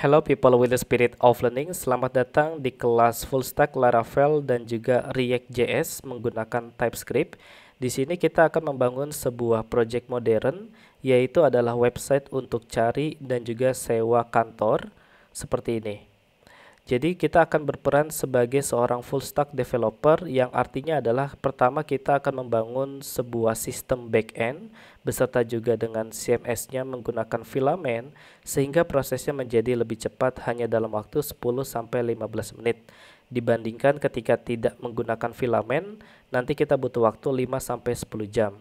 Hello people with the spirit of learning, selamat datang di kelas full stack Laravel dan juga React JS menggunakan TypeScript. Di sini kita akan membangun sebuah project modern, yaitu adalah website untuk cari dan juga sewa kantor seperti ini. Jadi kita akan berperan sebagai seorang full stack developer yang artinya adalah pertama kita akan membangun sebuah sistem back end beserta juga dengan CMS-nya menggunakan filament sehingga prosesnya menjadi lebih cepat hanya dalam waktu 10 sampai 15 menit dibandingkan ketika tidak menggunakan filament nanti kita butuh waktu 5 sampai 10 jam.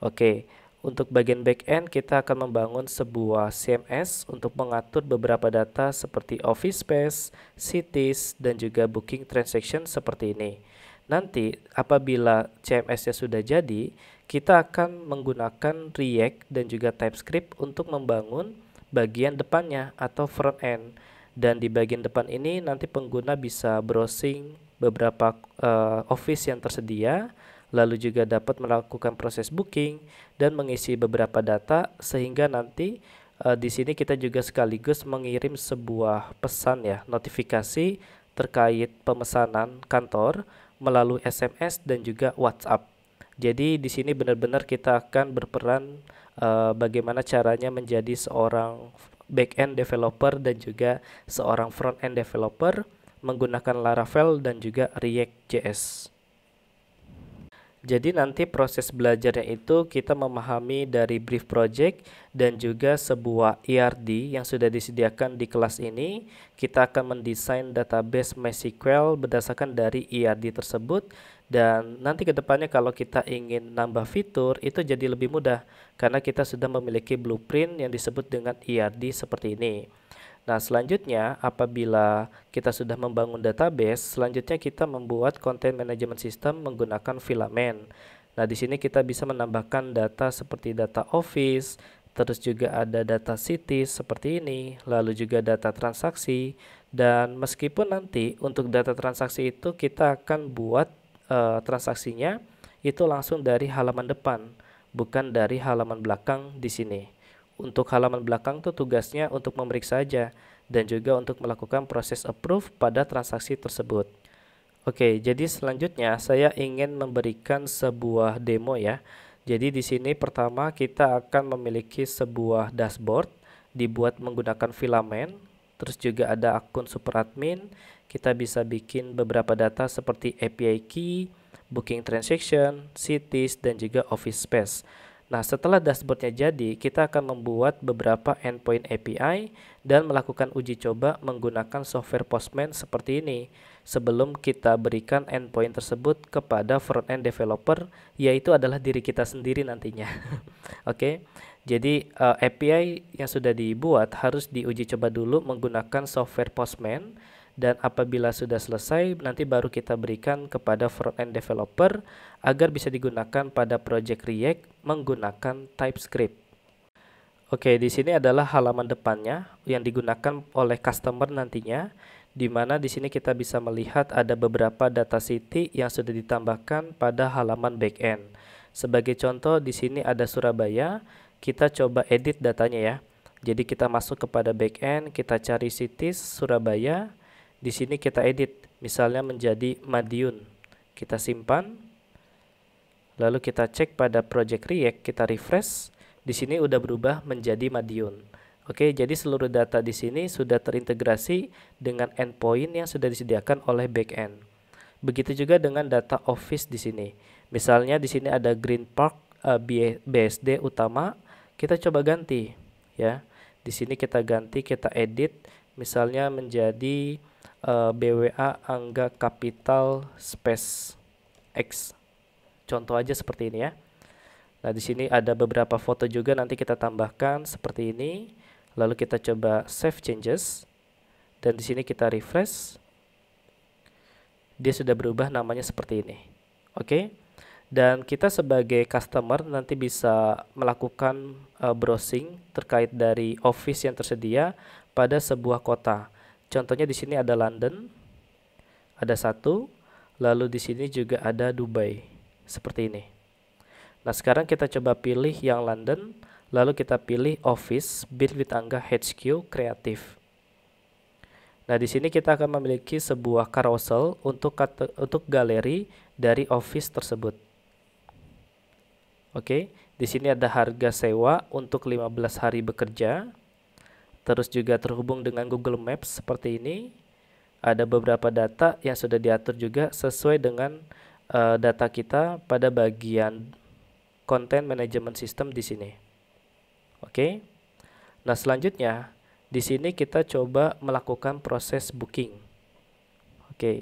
Oke. Okay. Untuk bagian backend, kita akan membangun sebuah CMS untuk mengatur beberapa data seperti office space, cities, dan juga booking transaction seperti ini. Nanti apabila CMS-nya sudah jadi, kita akan menggunakan React dan juga TypeScript untuk membangun bagian depannya atau front end. Dan di bagian depan ini nanti pengguna bisa browsing beberapa uh, office yang tersedia, lalu juga dapat melakukan proses booking dan mengisi beberapa data sehingga nanti uh, di sini kita juga sekaligus mengirim sebuah pesan ya notifikasi terkait pemesanan kantor melalui SMS dan juga WhatsApp. Jadi di sini benar-benar kita akan berperan uh, bagaimana caranya menjadi seorang back end developer dan juga seorang front end developer menggunakan Laravel dan juga React.js. Jadi nanti proses belajarnya itu kita memahami dari brief project dan juga sebuah ERD yang sudah disediakan di kelas ini. Kita akan mendesain database MySQL berdasarkan dari ERD tersebut dan nanti kedepannya kalau kita ingin nambah fitur itu jadi lebih mudah karena kita sudah memiliki blueprint yang disebut dengan ERD seperti ini. Nah, selanjutnya apabila kita sudah membangun database, selanjutnya kita membuat content management system menggunakan filament. Nah, di sini kita bisa menambahkan data seperti data office, terus juga ada data city seperti ini, lalu juga data transaksi dan meskipun nanti untuk data transaksi itu kita akan buat uh, transaksinya itu langsung dari halaman depan, bukan dari halaman belakang di sini. Untuk halaman belakang tuh tugasnya untuk memeriksa aja dan juga untuk melakukan proses approve pada transaksi tersebut. Oke, jadi selanjutnya saya ingin memberikan sebuah demo ya. Jadi di sini pertama kita akan memiliki sebuah dashboard dibuat menggunakan filamen, terus juga ada akun super admin. Kita bisa bikin beberapa data seperti API key, booking transaction, cities, dan juga office space. Nah, setelah dashboardnya jadi, kita akan membuat beberapa endpoint API dan melakukan uji coba menggunakan software Postman seperti ini sebelum kita berikan endpoint tersebut kepada front-end developer, yaitu adalah diri kita sendiri nantinya. Oke, okay? jadi uh, eh, API yang sudah dibuat harus diuji coba dulu menggunakan software Postman dan apabila sudah selesai nanti baru kita berikan kepada front end developer agar bisa digunakan pada project React menggunakan TypeScript. Oke, di sini adalah halaman depannya yang digunakan oleh customer nantinya di mana di sini kita bisa melihat ada beberapa data city yang sudah ditambahkan pada halaman backend. Sebagai contoh di sini ada Surabaya, kita coba edit datanya ya. Jadi kita masuk kepada backend, kita cari cities Surabaya, di sini kita edit, misalnya menjadi Madiun. Kita simpan, lalu kita cek pada Project React, kita refresh. Di sini udah berubah menjadi Madiun. Oke, jadi seluruh data di sini sudah terintegrasi dengan endpoint yang sudah disediakan oleh backend. Begitu juga dengan data office di sini. Misalnya di sini ada Green Park uh, eh, BSD utama, kita coba ganti ya. Di sini kita ganti, kita edit misalnya menjadi Eh, BWA Angga Capital Space X. Contoh aja seperti ini ya. Nah, di sini ada beberapa foto juga nanti kita tambahkan seperti ini. Lalu kita coba save changes dan di sini kita refresh. Dia sudah berubah namanya seperti ini. Oke. Okay? Dan kita sebagai customer nanti bisa melakukan uh, browsing terkait dari office yang tersedia pada sebuah kota. Contohnya di sini ada London, ada satu, lalu di sini juga ada Dubai, seperti ini. Nah, sekarang kita coba pilih yang London, lalu kita pilih Office, build with Angga HQ, Kreatif. Nah, di sini kita akan memiliki sebuah carousel untuk kata, untuk galeri dari office tersebut. Oke, di sini ada harga sewa untuk 15 hari bekerja terus juga terhubung dengan Google Maps seperti ini. Ada beberapa data yang sudah diatur juga sesuai dengan uh, data kita pada bagian Content Management System di sini. Oke. Okay? Nah, selanjutnya di sini kita coba melakukan proses booking. Oke. Okay.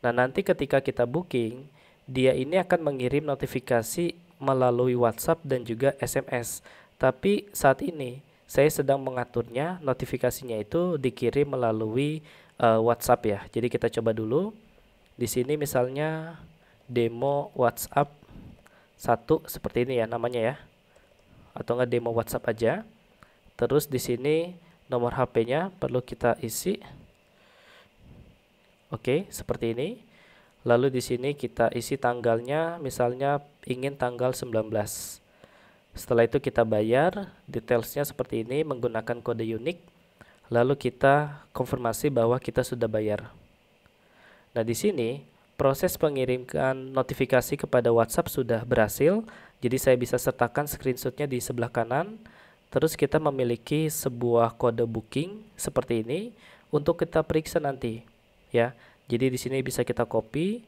Nah, nanti ketika kita booking, dia ini akan mengirim notifikasi melalui WhatsApp dan juga SMS. Tapi saat ini saya sedang mengaturnya notifikasinya itu dikirim melalui uh, WhatsApp ya. Jadi kita coba dulu. Di sini misalnya demo WhatsApp satu seperti ini ya namanya ya. Atau enggak demo WhatsApp aja. Terus di sini nomor HP-nya perlu kita isi. Oke, seperti ini. Lalu di sini kita isi tanggalnya misalnya ingin tanggal 19. Setelah itu kita bayar, detailsnya seperti ini menggunakan kode unik, lalu kita konfirmasi bahwa kita sudah bayar. Nah di sini proses pengirimkan notifikasi kepada WhatsApp sudah berhasil, jadi saya bisa sertakan screenshotnya di sebelah kanan. Terus kita memiliki sebuah kode booking seperti ini untuk kita periksa nanti, ya. Jadi di sini bisa kita copy,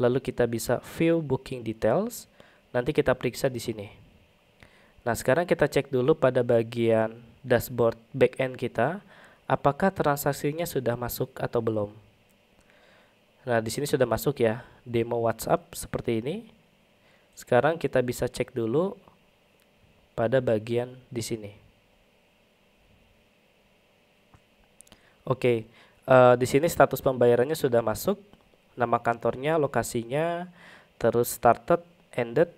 lalu kita bisa view booking details. Nanti kita periksa di sini. Nah, sekarang kita cek dulu pada bagian dashboard backend kita, apakah transaksinya sudah masuk atau belum. Nah, di sini sudah masuk ya, demo WhatsApp seperti ini. Sekarang kita bisa cek dulu pada bagian di sini. Oke, uh, di sini status pembayarannya sudah masuk, nama kantornya, lokasinya, terus started, ended,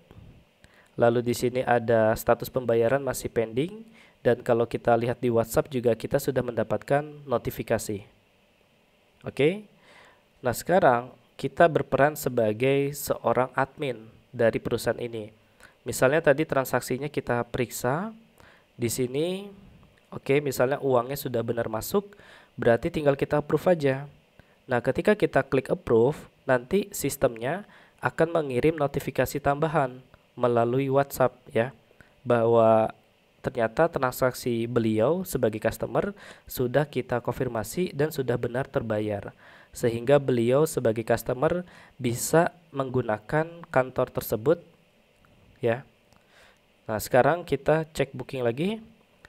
Lalu di sini ada status pembayaran masih pending dan kalau kita lihat di WhatsApp juga kita sudah mendapatkan notifikasi. Oke. Okay? Nah, sekarang kita berperan sebagai seorang admin dari perusahaan ini. Misalnya tadi transaksinya kita periksa di sini oke, okay, misalnya uangnya sudah benar masuk, berarti tinggal kita approve aja. Nah, ketika kita klik approve, nanti sistemnya akan mengirim notifikasi tambahan melalui WhatsApp ya bahwa ternyata transaksi beliau sebagai customer sudah kita konfirmasi dan sudah benar terbayar sehingga beliau sebagai customer bisa menggunakan kantor tersebut ya. Nah, sekarang kita cek booking lagi.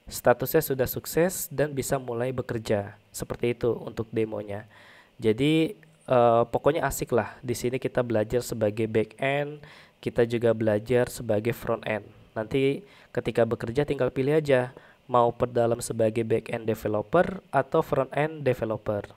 Statusnya sudah sukses dan bisa mulai bekerja. Seperti itu untuk demonya. Jadi uh, pokoknya asik lah. Di sini kita belajar sebagai back end kita juga belajar sebagai front end. Nanti ketika bekerja tinggal pilih aja mau perdalam sebagai back end developer atau front end developer.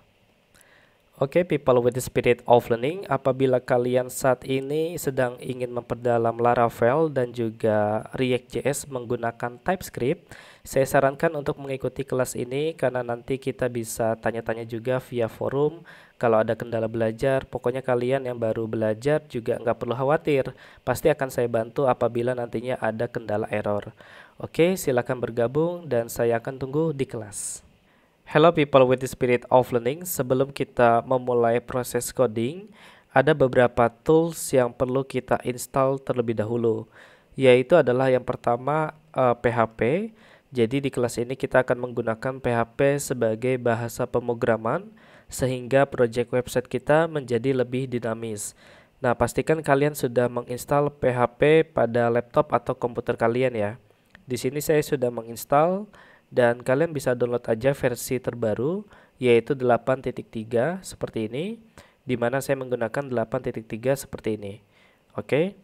Oke, okay, people with the spirit of learning, apabila kalian saat ini sedang ingin memperdalam Laravel dan juga React.js menggunakan TypeScript, saya sarankan untuk mengikuti kelas ini karena nanti kita bisa tanya-tanya juga via forum kalau ada kendala belajar, pokoknya kalian yang baru belajar juga nggak perlu khawatir. Pasti akan saya bantu apabila nantinya ada kendala error. Oke, silakan bergabung dan saya akan tunggu di kelas. Hello people with the spirit of learning. Sebelum kita memulai proses coding, ada beberapa tools yang perlu kita install terlebih dahulu. Yaitu adalah yang pertama uh, eh, PHP. Jadi di kelas ini kita akan menggunakan PHP sebagai bahasa pemrograman sehingga project website kita menjadi lebih dinamis. Nah, pastikan kalian sudah menginstal PHP pada laptop atau komputer kalian ya. Di sini saya sudah menginstal dan kalian bisa download aja versi terbaru yaitu 8.3 seperti ini di mana saya menggunakan 8.3 seperti ini. Oke.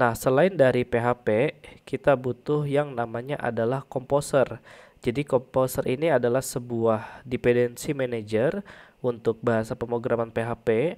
Nah, selain dari PHP, kita butuh yang namanya adalah composer. Jadi composer ini adalah sebuah dependency manager untuk bahasa pemrograman PHP.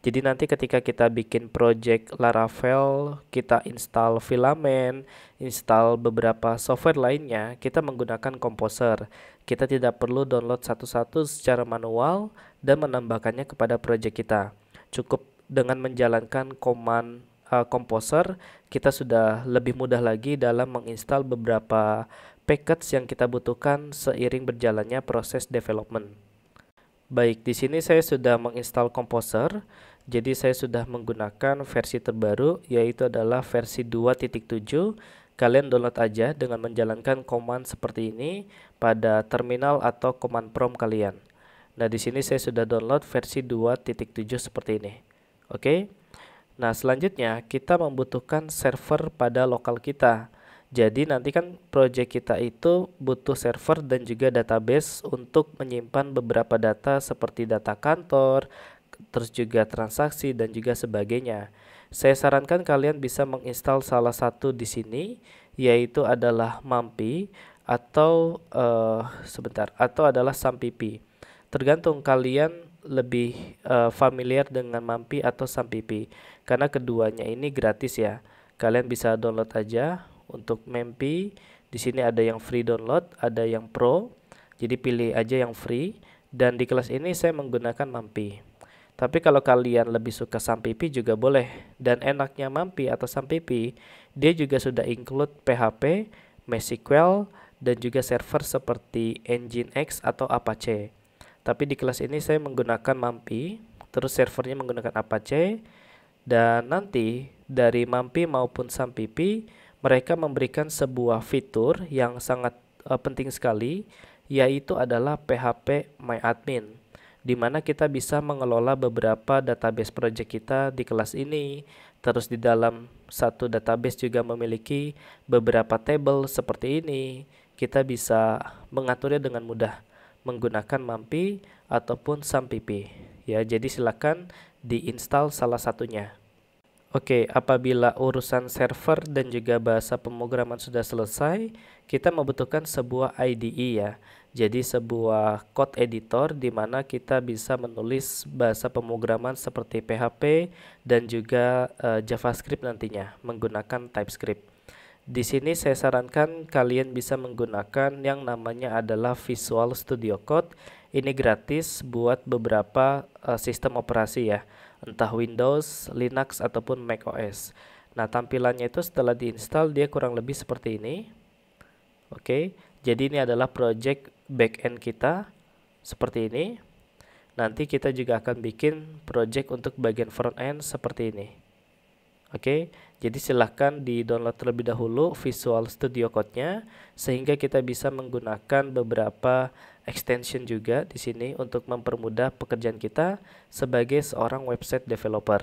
Jadi nanti ketika kita bikin project Laravel, kita install filamen, install beberapa software lainnya, kita menggunakan Composer. Kita tidak perlu download satu-satu secara manual dan menambahkannya kepada project kita. Cukup dengan menjalankan command uh, eh, Composer, kita sudah lebih mudah lagi dalam menginstal beberapa package yang kita butuhkan seiring berjalannya proses development. Baik, di sini saya sudah menginstal Composer. Jadi saya sudah menggunakan versi terbaru yaitu adalah versi 2.7. Kalian download aja dengan menjalankan command seperti ini pada terminal atau command prompt kalian. Nah, di sini saya sudah download versi 2.7 seperti ini. Oke. Nah, selanjutnya kita membutuhkan server pada lokal kita. Jadi nanti kan proyek kita itu butuh server dan juga database untuk menyimpan beberapa data seperti data kantor, terus juga transaksi dan juga sebagainya. Saya sarankan kalian bisa menginstal salah satu di sini yaitu adalah Mampi atau uh, sebentar atau adalah Sampipi. Tergantung kalian lebih uh, familiar dengan Mampi atau Sampipi karena keduanya ini gratis ya. Kalian bisa download aja untuk Mempi di sini ada yang free download, ada yang pro. Jadi pilih aja yang free dan di kelas ini saya menggunakan Mampi. Tapi kalau kalian lebih suka Sampipi juga boleh. Dan enaknya Mampi atau Sampipi, dia juga sudah include PHP, MySQL, dan juga server seperti Nginx atau Apache. Tapi di kelas ini saya menggunakan Mampi, terus servernya menggunakan Apache, dan nanti dari Mampi maupun Sampipi mereka memberikan sebuah fitur yang sangat uh, penting sekali yaitu adalah PHP MyAdmin di mana kita bisa mengelola beberapa database project kita di kelas ini. Terus di dalam satu database juga memiliki beberapa table seperti ini. Kita bisa mengaturnya dengan mudah menggunakan MAMPI ataupun SAMPP. Ya, jadi silakan diinstal salah satunya. Oke, okay, apabila urusan server dan juga bahasa pemrograman sudah selesai, kita membutuhkan sebuah IDE ya. Jadi sebuah code editor di mana kita bisa menulis bahasa pemrograman seperti PHP dan juga uh, JavaScript nantinya menggunakan TypeScript. Di sini saya sarankan kalian bisa menggunakan yang namanya adalah Visual Studio Code. Ini gratis buat beberapa uh, sistem operasi ya, entah Windows, Linux ataupun Mac OS. Nah, tampilannya itu setelah diinstal dia kurang lebih seperti ini. Oke, okay. jadi ini adalah project backend kita seperti ini. Nanti kita juga akan bikin project untuk bagian front end seperti ini. Oke, jadi silahkan di-download terlebih dahulu Visual Studio Code-nya sehingga kita bisa menggunakan beberapa extension juga di sini untuk mempermudah pekerjaan kita sebagai seorang website developer.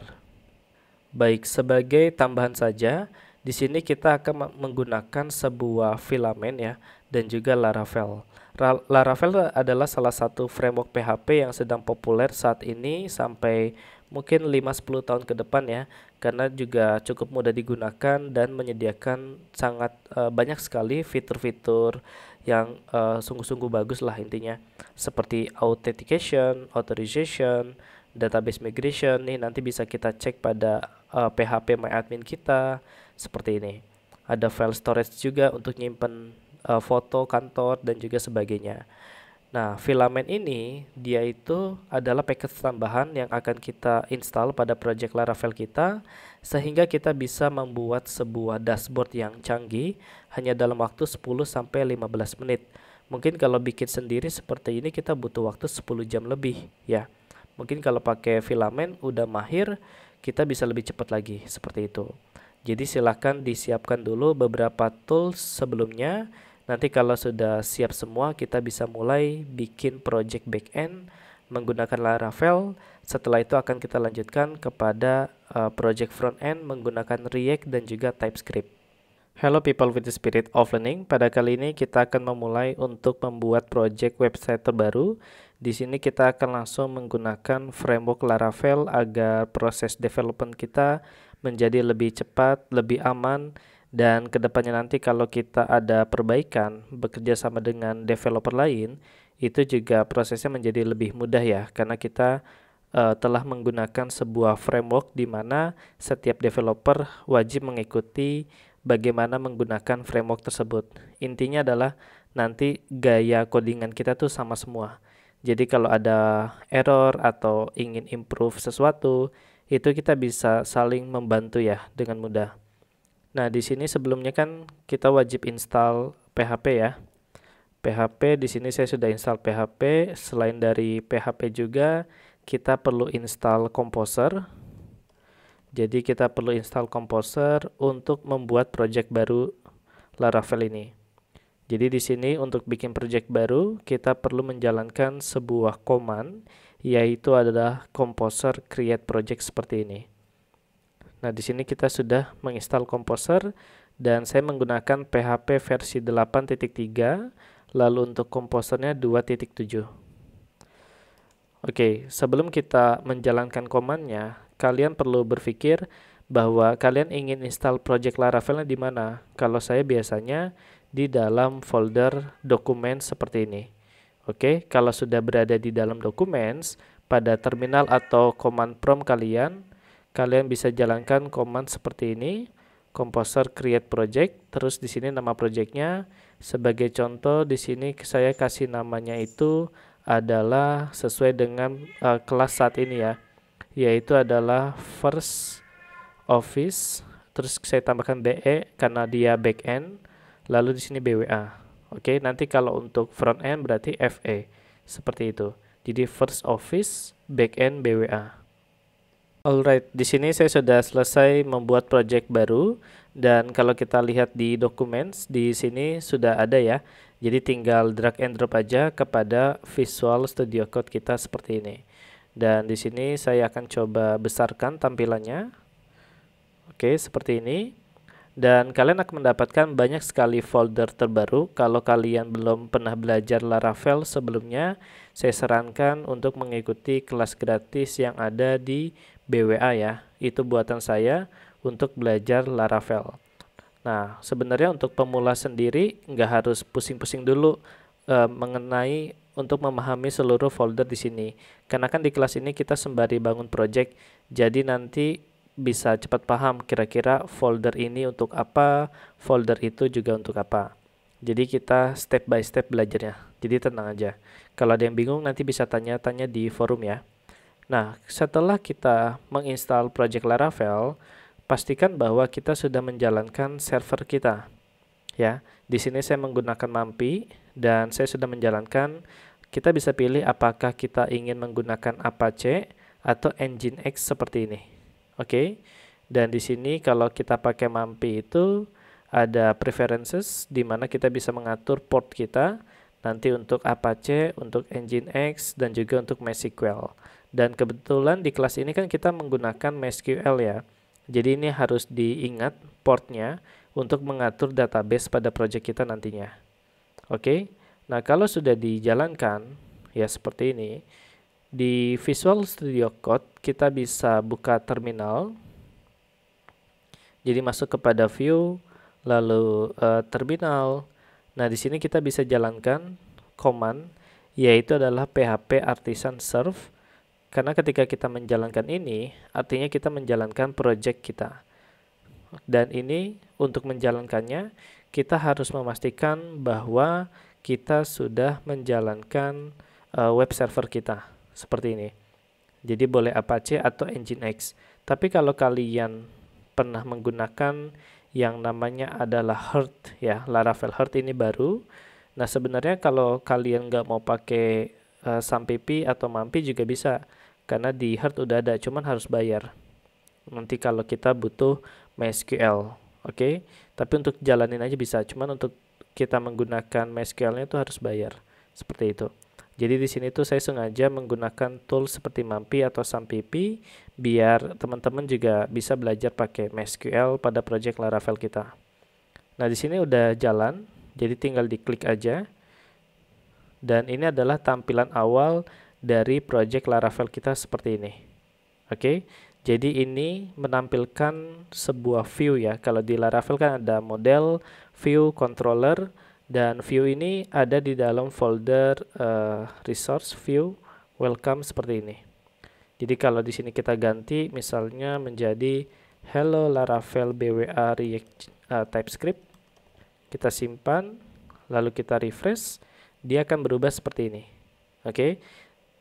Baik, sebagai tambahan saja, di sini kita akan menggunakan sebuah filamen ya dan juga Laravel. Laravel adalah salah satu framework PHP yang sedang populer saat ini sampai mungkin 5-10 tahun ke depan ya karena juga cukup mudah digunakan dan menyediakan sangat uh, banyak sekali fitur-fitur yang eh, sungguh-sungguh bagus lah intinya seperti authentication, authorization, database migration nih nanti bisa kita cek pada uh, eh, PHP MyAdmin kita seperti ini. Ada file storage juga untuk nyimpen uh, foto kantor dan juga sebagainya. Nah, filament ini dia itu adalah paket tambahan yang akan kita install pada project Laravel kita sehingga kita bisa membuat sebuah dashboard yang canggih hanya dalam waktu 10 sampai 15 menit. Mungkin kalau bikin sendiri seperti ini kita butuh waktu 10 jam lebih ya. Mungkin kalau pakai filament udah mahir kita bisa lebih cepat lagi seperti itu. Jadi silahkan disiapkan dulu beberapa tools sebelumnya Nanti kalau sudah siap semua, kita bisa mulai bikin project backend menggunakan Laravel. Setelah itu akan kita lanjutkan kepada uh, project front end menggunakan React dan juga TypeScript. Hello people with the spirit of learning. Pada kali ini kita akan memulai untuk membuat project website terbaru. Di sini kita akan langsung menggunakan framework Laravel agar proses development kita menjadi lebih cepat, lebih aman, dan kedepannya nanti kalau kita ada perbaikan bekerja sama dengan developer lain itu juga prosesnya menjadi lebih mudah ya karena kita uh, telah menggunakan sebuah framework di mana setiap developer wajib mengikuti bagaimana menggunakan framework tersebut intinya adalah nanti gaya codingan kita tuh sama semua jadi kalau ada error atau ingin improve sesuatu itu kita bisa saling membantu ya dengan mudah Nah, di sini sebelumnya kan kita wajib install PHP ya. PHP di sini saya sudah install PHP. Selain dari PHP juga kita perlu install Composer. Jadi kita perlu install Composer untuk membuat project baru Laravel ini. Jadi di sini untuk bikin project baru kita perlu menjalankan sebuah command yaitu adalah composer create project seperti ini. Nah, di sini kita sudah menginstal Composer dan saya menggunakan PHP versi 8.3, lalu untuk komposernya 2.7. Oke, sebelum kita menjalankan komandnya, kalian perlu berpikir bahwa kalian ingin install project Laravelnya di mana. Kalau saya biasanya di dalam folder dokumen seperti ini. Oke, kalau sudah berada di dalam dokumen pada terminal atau command prompt kalian kalian bisa jalankan command seperti ini composer create project terus di sini nama projectnya sebagai contoh di sini saya kasih namanya itu adalah sesuai dengan uh, kelas saat ini ya yaitu adalah first office terus saya tambahkan BE karena dia back end lalu di sini BWA oke nanti kalau untuk front end berarti FE seperti itu jadi first office back end BWA Alright, di sini saya sudah selesai membuat project baru dan kalau kita lihat di dokumen di sini sudah ada ya. Jadi tinggal drag and drop aja kepada Visual Studio Code kita seperti ini. Dan di sini saya akan coba besarkan tampilannya. Oke, seperti ini. Dan kalian akan mendapatkan banyak sekali folder terbaru. Kalau kalian belum pernah belajar Laravel sebelumnya, saya sarankan untuk mengikuti kelas gratis yang ada di BWA ya, itu buatan saya untuk belajar Laravel. Nah, sebenarnya untuk pemula sendiri nggak harus pusing-pusing dulu e, mengenai untuk memahami seluruh folder di sini. Karena kan di kelas ini kita sembari bangun project, jadi nanti bisa cepat paham kira-kira folder ini untuk apa, folder itu juga untuk apa. Jadi kita step by step belajarnya. Jadi tenang aja. Kalau ada yang bingung nanti bisa tanya-tanya di forum ya. Nah, setelah kita menginstal project Laravel, pastikan bahwa kita sudah menjalankan server kita. Ya, di sini saya menggunakan Mampi dan saya sudah menjalankan kita bisa pilih apakah kita ingin menggunakan Apache atau Nginx seperti ini. Oke. Dan di sini kalau kita pakai Mampi itu ada preferences di mana kita bisa mengatur port kita nanti untuk Apache, untuk Nginx dan juga untuk MySQL. Dan kebetulan di kelas ini kan kita menggunakan MySQL ya. Jadi ini harus diingat portnya untuk mengatur database pada project kita nantinya. Oke. Okay? Nah, kalau sudah dijalankan ya seperti ini. Di Visual Studio Code kita bisa buka terminal. Jadi masuk kepada view lalu uh, terminal. Nah, di sini kita bisa jalankan command yaitu adalah php artisan serve karena ketika kita menjalankan ini, artinya kita menjalankan project kita. Dan ini untuk menjalankannya, kita harus memastikan bahwa kita sudah menjalankan uh, web server kita seperti ini. Jadi boleh Apache atau Nginx. Tapi kalau kalian pernah menggunakan yang namanya adalah Hurt ya, Laravel Hurt ini baru. Nah sebenarnya kalau kalian nggak mau pakai uh, eh, SAMPP atau MAMPI juga bisa karena di Heart udah ada cuman harus bayar nanti kalau kita butuh MySQL oke okay? tapi untuk jalanin aja bisa cuman untuk kita menggunakan MySQL-nya itu harus bayar seperti itu jadi di sini tuh saya sengaja menggunakan tool seperti Mampi atau Sampipi biar teman-teman juga bisa belajar pakai MySQL pada project Laravel kita. Nah, di sini udah jalan, jadi tinggal diklik aja. Dan ini adalah tampilan awal dari project Laravel kita seperti ini. Oke. Okay? Jadi ini menampilkan sebuah view ya. Kalau di Laravel kan ada model, view controller dan view ini ada di dalam folder uh, resource view welcome seperti ini. Jadi kalau di sini kita ganti misalnya menjadi hello Laravel BWA React uh, TypeScript. Kita simpan lalu kita refresh, dia akan berubah seperti ini. Oke. Okay?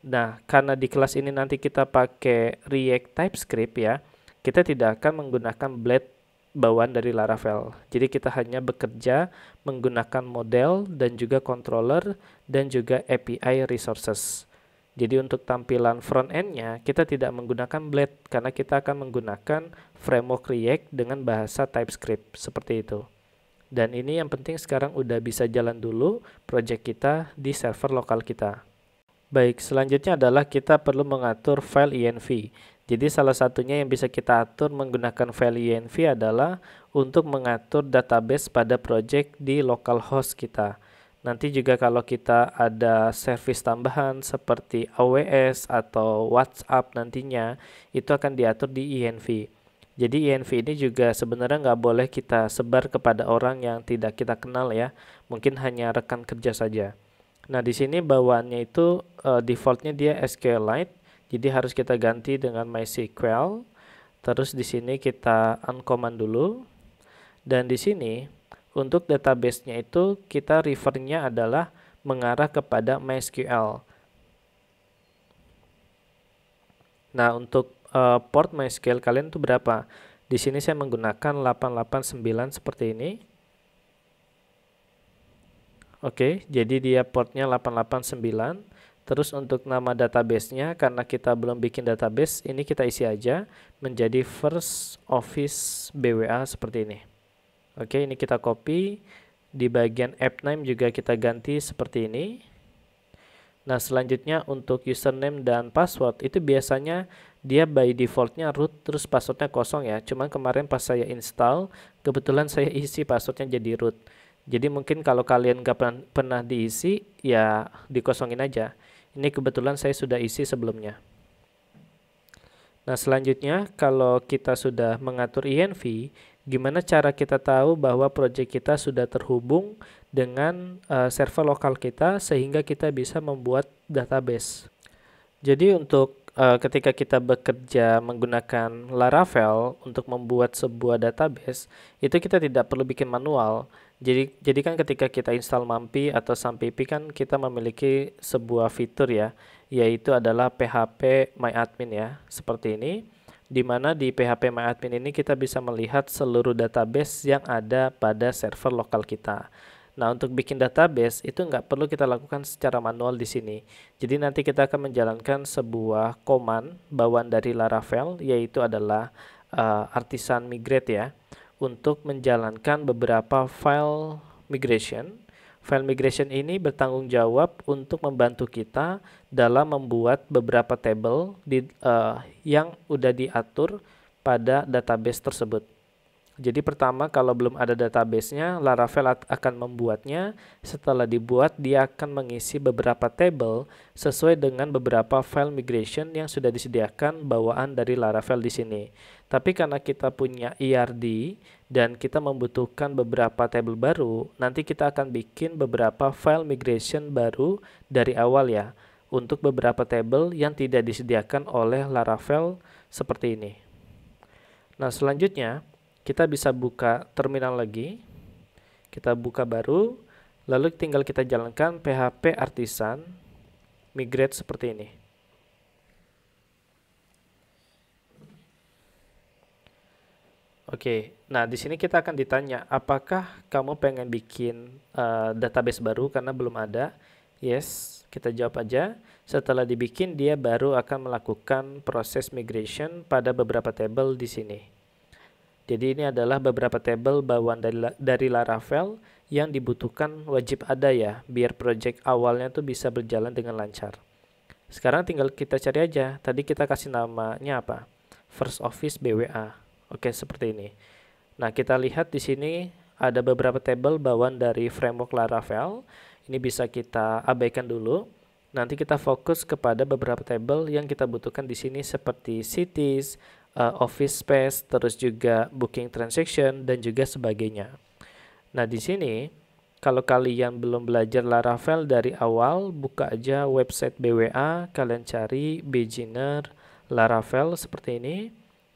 Nah, karena di kelas ini nanti kita pakai React TypeScript ya, kita tidak akan menggunakan blade bawaan dari Laravel. Jadi kita hanya bekerja menggunakan model dan juga controller dan juga API resources. Jadi untuk tampilan front end-nya kita tidak menggunakan Blade karena kita akan menggunakan framework React dengan bahasa TypeScript seperti itu. Dan ini yang penting sekarang udah bisa jalan dulu project kita di server lokal kita. Baik, selanjutnya adalah kita perlu mengatur file INV. Jadi salah satunya yang bisa kita atur menggunakan file INV adalah untuk mengatur database pada project di localhost kita. Nanti juga kalau kita ada service tambahan seperti AWS atau WhatsApp nantinya, itu akan diatur di INV. Jadi INV ini juga sebenarnya nggak boleh kita sebar kepada orang yang tidak kita kenal ya, mungkin hanya rekan kerja saja. Nah, di sini bawaannya itu uh, defaultnya dia SQLite, jadi harus kita ganti dengan MySQL. Terus di sini kita uncommand dulu. Dan di sini untuk database-nya itu kita refernya adalah mengarah kepada MySQL. Nah, untuk uh, port MySQL kalian itu berapa? Di sini saya menggunakan 889 seperti ini. Oke, jadi dia portnya 889. Terus untuk nama databasenya, karena kita belum bikin database, ini kita isi aja menjadi first office BWA seperti ini. Oke, ini kita copy. Di bagian app name juga kita ganti seperti ini. Nah, selanjutnya untuk username dan password, itu biasanya dia by defaultnya root terus passwordnya kosong ya. Cuman kemarin pas saya install, kebetulan saya isi passwordnya jadi root. Jadi mungkin kalau kalian gak pernah, pernah diisi, ya dikosongin aja. Ini kebetulan saya sudah isi sebelumnya. Nah, selanjutnya kalau kita sudah mengatur INV, e gimana cara kita tahu bahwa project kita sudah terhubung dengan uh, server lokal kita sehingga kita bisa membuat database. Jadi untuk uh, ketika kita bekerja menggunakan Laravel untuk membuat sebuah database, itu kita tidak perlu bikin manual jadi jadi kan ketika kita install Mampi atau Sampipi kan kita memiliki sebuah fitur ya, yaitu adalah PHP MyAdmin ya, seperti ini. Di mana di PHP MyAdmin ini kita bisa melihat seluruh database yang ada pada server lokal kita. Nah, untuk bikin database itu nggak perlu kita lakukan secara manual di sini. Jadi nanti kita akan menjalankan sebuah command bawaan dari Laravel yaitu adalah uh, artisan migrate ya untuk menjalankan beberapa file migration. File migration ini bertanggung jawab untuk membantu kita dalam membuat beberapa table di, uh, yang sudah diatur pada database tersebut. Jadi pertama kalau belum ada database-nya, Laravel akan membuatnya. Setelah dibuat, dia akan mengisi beberapa table sesuai dengan beberapa file migration yang sudah disediakan bawaan dari Laravel di sini. Tapi karena kita punya ERD dan kita membutuhkan beberapa table baru, nanti kita akan bikin beberapa file migration baru dari awal ya untuk beberapa table yang tidak disediakan oleh Laravel seperti ini. Nah, selanjutnya kita bisa buka terminal lagi kita buka baru lalu tinggal kita jalankan php artisan migrate seperti ini Oke, nah di sini kita akan ditanya apakah kamu pengen bikin uh, database baru karena belum ada. Yes, kita jawab aja. Setelah dibikin dia baru akan melakukan proses migration pada beberapa table di sini. Jadi ini adalah beberapa table bawaan dari, dari Laravel yang dibutuhkan wajib ada ya, biar project awalnya tuh bisa berjalan dengan lancar. Sekarang tinggal kita cari aja, tadi kita kasih namanya apa? First Office BWA. Oke, seperti ini. Nah, kita lihat di sini ada beberapa tabel bawaan dari framework Laravel. Ini bisa kita abaikan dulu. Nanti kita fokus kepada beberapa tabel yang kita butuhkan di sini seperti cities, uh, office space, terus juga booking transaction dan juga sebagainya. Nah, di sini kalau kalian belum belajar Laravel dari awal, buka aja website BWA, kalian cari beginner Laravel seperti ini.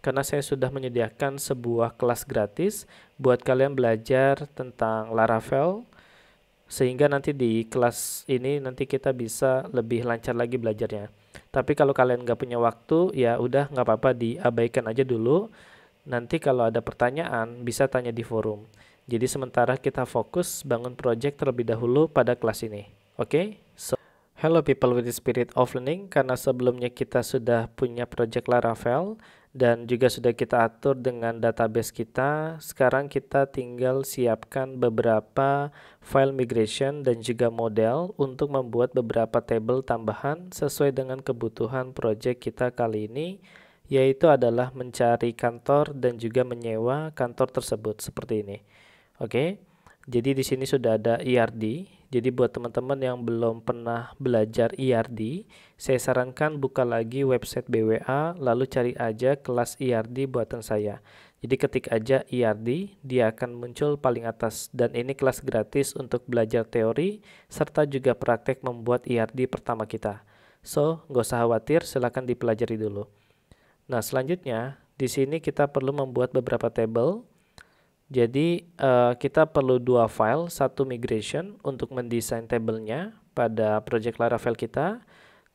Karena saya sudah menyediakan sebuah kelas gratis buat kalian belajar tentang Laravel sehingga nanti di kelas ini nanti kita bisa lebih lancar lagi belajarnya. Tapi kalau kalian nggak punya waktu, ya udah nggak apa-apa diabaikan aja dulu. Nanti kalau ada pertanyaan bisa tanya di forum. Jadi sementara kita fokus bangun project terlebih dahulu pada kelas ini. Oke? Okay? So, hello people with the spirit of learning karena sebelumnya kita sudah punya project Laravel dan juga sudah kita atur dengan database kita. Sekarang kita tinggal siapkan beberapa file migration dan juga model untuk membuat beberapa tabel tambahan sesuai dengan kebutuhan project kita kali ini, yaitu adalah mencari kantor dan juga menyewa kantor tersebut seperti ini. Oke. Jadi di sini sudah ada ERD jadi buat teman-teman yang belum pernah belajar IRD, e saya sarankan buka lagi website BWA lalu cari aja kelas IRD e buatan saya. Jadi ketik aja IRD, e dia akan muncul paling atas dan ini kelas gratis untuk belajar teori serta juga praktek membuat IRD pertama kita. So, nggak usah khawatir, silahkan dipelajari dulu. Nah, selanjutnya, di sini kita perlu membuat beberapa tabel jadi uh, kita perlu dua file, satu migration untuk mendesain tabelnya pada project Laravel kita.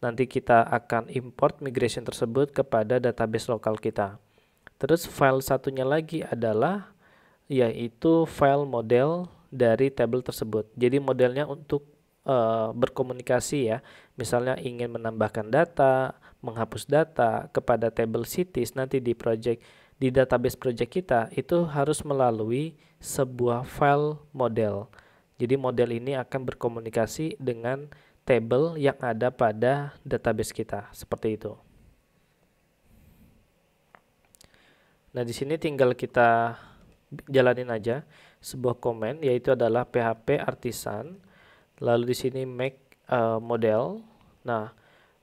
Nanti kita akan import migration tersebut kepada database lokal kita. Terus file satunya lagi adalah yaitu file model dari tabel tersebut. Jadi modelnya untuk uh, berkomunikasi ya. Misalnya ingin menambahkan data, menghapus data kepada table cities nanti di project di database project kita itu harus melalui sebuah file model. Jadi model ini akan berkomunikasi dengan table yang ada pada database kita, seperti itu. Nah, di sini tinggal kita jalanin aja sebuah komen yaitu adalah php artisan lalu di sini make uh, model. Nah,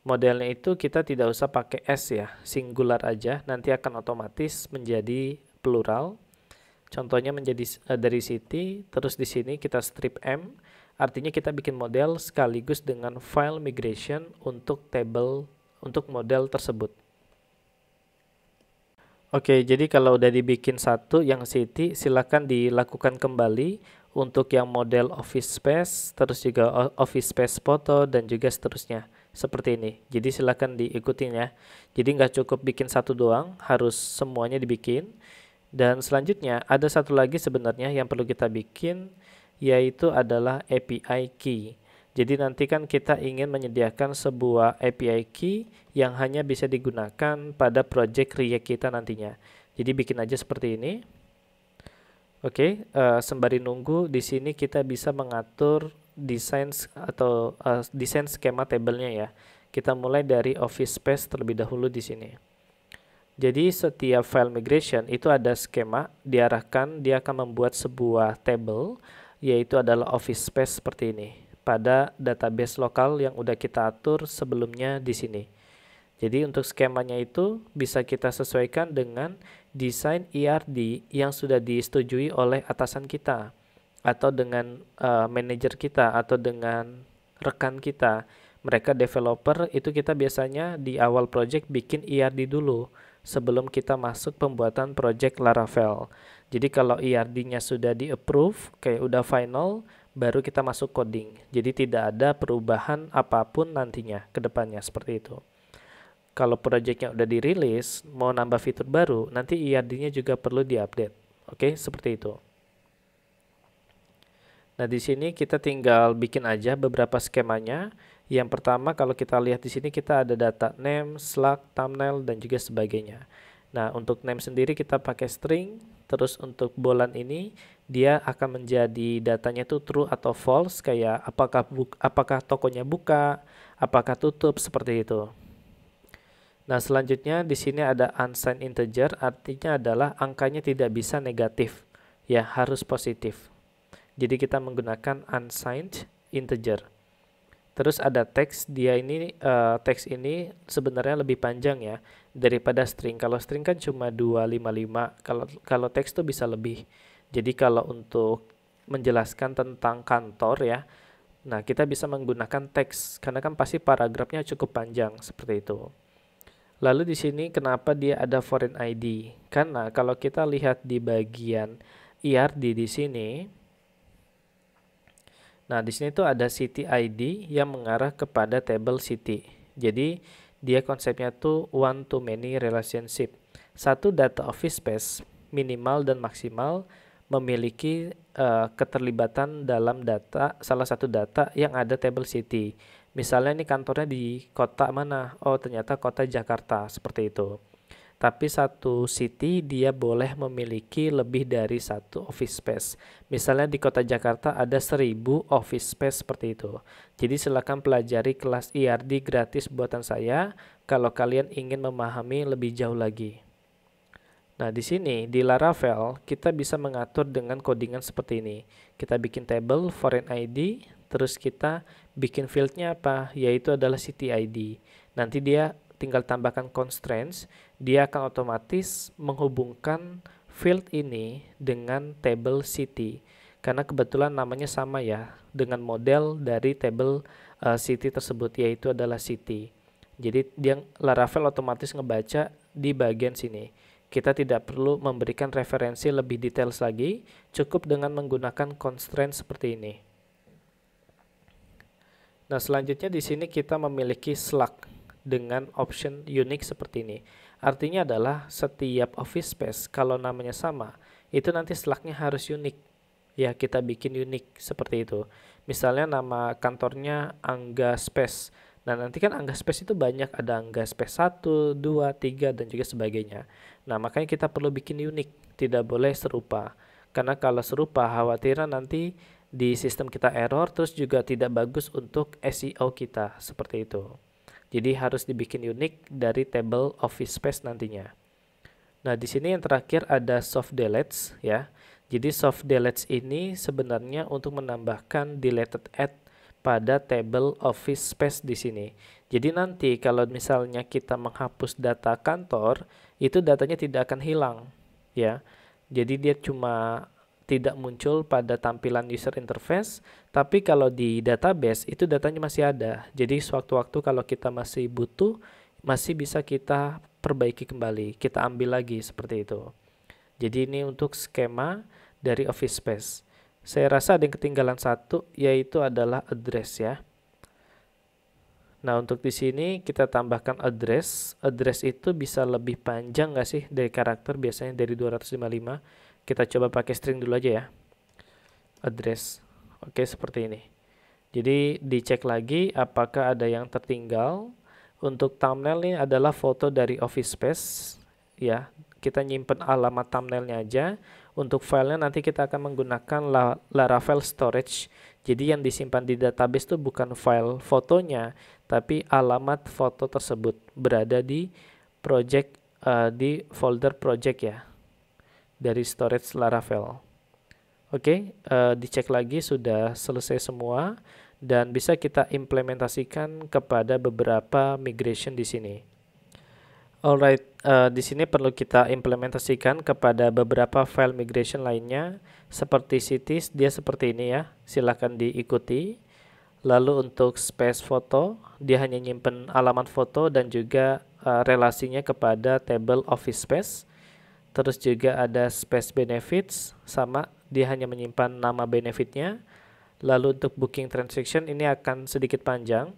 modelnya itu kita tidak usah pakai S ya, singular aja, nanti akan otomatis menjadi plural. Contohnya menjadi uh, dari city, terus di sini kita strip M, artinya kita bikin model sekaligus dengan file migration untuk table untuk model tersebut. Oke, jadi kalau udah dibikin satu yang city, silakan dilakukan kembali untuk yang model office space, terus juga office space foto dan juga seterusnya seperti ini. Jadi silahkan diikutin ya. Jadi nggak cukup bikin satu doang, harus semuanya dibikin. Dan selanjutnya ada satu lagi sebenarnya yang perlu kita bikin yaitu adalah API key. Jadi nanti kan kita ingin menyediakan sebuah API key yang hanya bisa digunakan pada project React kita nantinya. Jadi bikin aja seperti ini. Oke, okay, uh, eh, sembari nunggu di sini kita bisa mengatur desain atau uh, desain skema tabelnya ya. Kita mulai dari office space terlebih dahulu di sini. Jadi setiap file migration itu ada skema diarahkan dia akan membuat sebuah table yaitu adalah office space seperti ini pada database lokal yang udah kita atur sebelumnya di sini. Jadi untuk skemanya itu bisa kita sesuaikan dengan desain ERD yang sudah disetujui oleh atasan kita atau dengan uh, manajer kita atau dengan rekan kita mereka developer itu kita biasanya di awal project bikin IRD e dulu sebelum kita masuk pembuatan project Laravel. Jadi kalau IRD-nya e sudah di approve, kayak udah final, baru kita masuk coding. Jadi tidak ada perubahan apapun nantinya ke depannya seperti itu. Kalau projectnya udah dirilis, mau nambah fitur baru, nanti IRD-nya e juga perlu diupdate. Oke, seperti itu. Nah, di sini kita tinggal bikin aja beberapa skemanya. Yang pertama kalau kita lihat di sini kita ada data name, slug, thumbnail dan juga sebagainya. Nah, untuk name sendiri kita pakai string, terus untuk bolan ini dia akan menjadi datanya itu true atau false kayak apakah buk, apakah tokonya buka, apakah tutup seperti itu. Nah, selanjutnya di sini ada unsigned integer artinya adalah angkanya tidak bisa negatif, ya harus positif. Jadi kita menggunakan unsigned integer. Terus ada teks, dia ini uh, teks ini sebenarnya lebih panjang ya daripada string. Kalau string kan cuma 255, kalau kalau teks tuh bisa lebih. Jadi kalau untuk menjelaskan tentang kantor ya, nah kita bisa menggunakan teks karena kan pasti paragrafnya cukup panjang seperti itu. Lalu di sini kenapa dia ada foreign ID? Karena kalau kita lihat di bagian IRD e di sini, Nah, di sini tuh ada city ID yang mengarah kepada table city. Jadi, dia konsepnya tuh one to many relationship. Satu data office space minimal dan maksimal memiliki uh, keterlibatan dalam data salah satu data yang ada table city. Misalnya ini kantornya di kota mana? Oh, ternyata kota Jakarta, seperti itu tapi satu city dia boleh memiliki lebih dari satu office space. Misalnya di kota Jakarta ada 1000 office space seperti itu. Jadi silakan pelajari kelas IRD e gratis buatan saya kalau kalian ingin memahami lebih jauh lagi. Nah, di sini di Laravel kita bisa mengatur dengan codingan seperti ini. Kita bikin table foreign ID, terus kita bikin fieldnya apa? Yaitu adalah city ID. Nanti dia tinggal tambahkan constraints dia akan otomatis menghubungkan field ini dengan table city karena kebetulan namanya sama ya dengan model dari table uh, city tersebut yaitu adalah city. Jadi yang Laravel otomatis ngebaca di bagian sini. Kita tidak perlu memberikan referensi lebih detail lagi, cukup dengan menggunakan constraint seperti ini. Nah, selanjutnya di sini kita memiliki slug dengan option unique seperti ini. Artinya adalah setiap office space kalau namanya sama, itu nanti slugnya harus unik. Ya, kita bikin unik seperti itu. Misalnya nama kantornya Angga Space. Nah, nanti kan Angga Space itu banyak ada Angga Space 1, 2, 3 dan juga sebagainya. Nah, makanya kita perlu bikin unik, tidak boleh serupa. Karena kalau serupa khawatirnya nanti di sistem kita error terus juga tidak bagus untuk SEO kita seperti itu. Jadi harus dibikin unik dari table office space nantinya. Nah, di sini yang terakhir ada soft deletes ya. Jadi soft deletes ini sebenarnya untuk menambahkan deleted at pada table office space di sini. Jadi nanti kalau misalnya kita menghapus data kantor, itu datanya tidak akan hilang ya. Jadi dia cuma tidak muncul pada tampilan user interface, tapi kalau di database itu datanya masih ada. Jadi sewaktu-waktu kalau kita masih butuh, masih bisa kita perbaiki kembali, kita ambil lagi seperti itu. Jadi ini untuk skema dari Office Space. Saya rasa ada yang ketinggalan satu, yaitu adalah address ya. Nah, untuk di sini kita tambahkan address. Address itu bisa lebih panjang nggak sih dari karakter biasanya dari 255 kita coba pakai string dulu aja ya address oke seperti ini jadi dicek lagi apakah ada yang tertinggal untuk thumbnail ini adalah foto dari office space ya kita nyimpen alamat thumbnailnya aja untuk filenya nanti kita akan menggunakan Laravel storage jadi yang disimpan di database itu bukan file fotonya tapi alamat foto tersebut berada di project uh, di folder project ya dari storage Laravel. Oke, okay, uh, eh, dicek lagi sudah selesai semua dan bisa kita implementasikan kepada beberapa migration di sini. Alright, uh, eh, di sini perlu kita implementasikan kepada beberapa file migration lainnya seperti cities dia seperti ini ya. Silahkan diikuti. Lalu untuk space foto, dia hanya nyimpen alamat foto dan juga uh, relasinya kepada table office space. Terus juga ada space benefits sama dia hanya menyimpan nama benefitnya. Lalu untuk booking transaction ini akan sedikit panjang.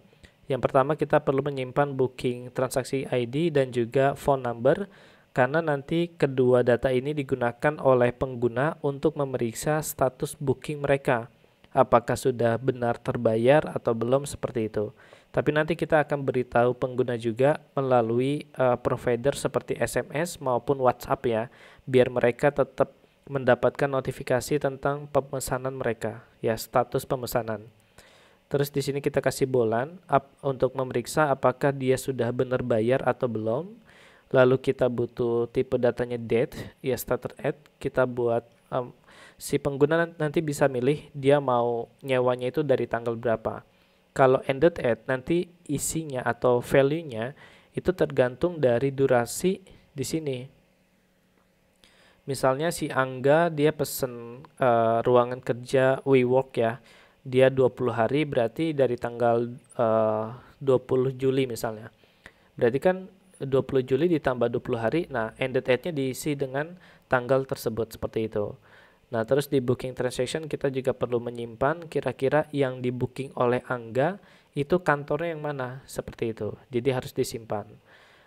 Yang pertama kita perlu menyimpan booking transaksi ID dan juga phone number karena nanti kedua data ini digunakan oleh pengguna untuk memeriksa status booking mereka. Apakah sudah benar terbayar atau belum seperti itu. Tapi nanti kita akan beritahu pengguna juga melalui uh, provider seperti SMS maupun WhatsApp ya, biar mereka tetap mendapatkan notifikasi tentang pemesanan mereka, ya status pemesanan. Terus di sini kita kasih bolan up untuk memeriksa apakah dia sudah benar bayar atau belum. Lalu kita butuh tipe datanya date, ya starter add. Kita buat um, si pengguna nanti bisa milih dia mau nyewanya itu dari tanggal berapa. Kalau ended at nanti isinya atau value-nya itu tergantung dari durasi di sini. Misalnya si Angga dia pesen uh, ruangan kerja WeWork ya. Dia 20 hari berarti dari tanggal eh, uh, 20 Juli misalnya. Berarti kan 20 Juli ditambah 20 hari. Nah, ended date-nya diisi dengan tanggal tersebut seperti itu. Nah, terus di booking transaction kita juga perlu menyimpan kira-kira yang di booking oleh Angga itu kantornya yang mana, seperti itu. Jadi harus disimpan.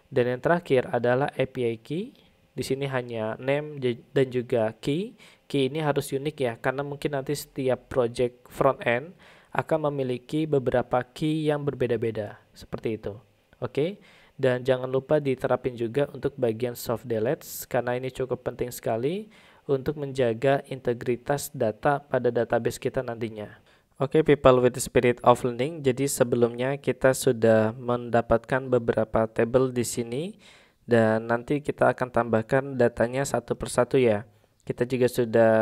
Dan yang terakhir adalah API key. Di sini hanya name dan juga key. Key ini harus unik ya, karena mungkin nanti setiap project front end akan memiliki beberapa key yang berbeda-beda, seperti itu. Oke. Okay? Dan jangan lupa diterapin juga untuk bagian soft delete karena ini cukup penting sekali untuk menjaga integritas data pada database kita nantinya. Oke, okay, people with the spirit of learning. Jadi sebelumnya kita sudah mendapatkan beberapa table di sini dan nanti kita akan tambahkan datanya satu persatu ya. Kita juga sudah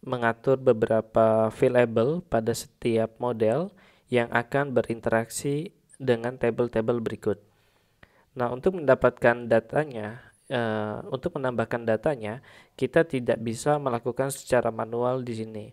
mengatur beberapa fillable pada setiap model yang akan berinteraksi dengan table-table berikut. Nah, untuk mendapatkan datanya, Eh, untuk menambahkan datanya, kita tidak bisa melakukan secara manual di sini.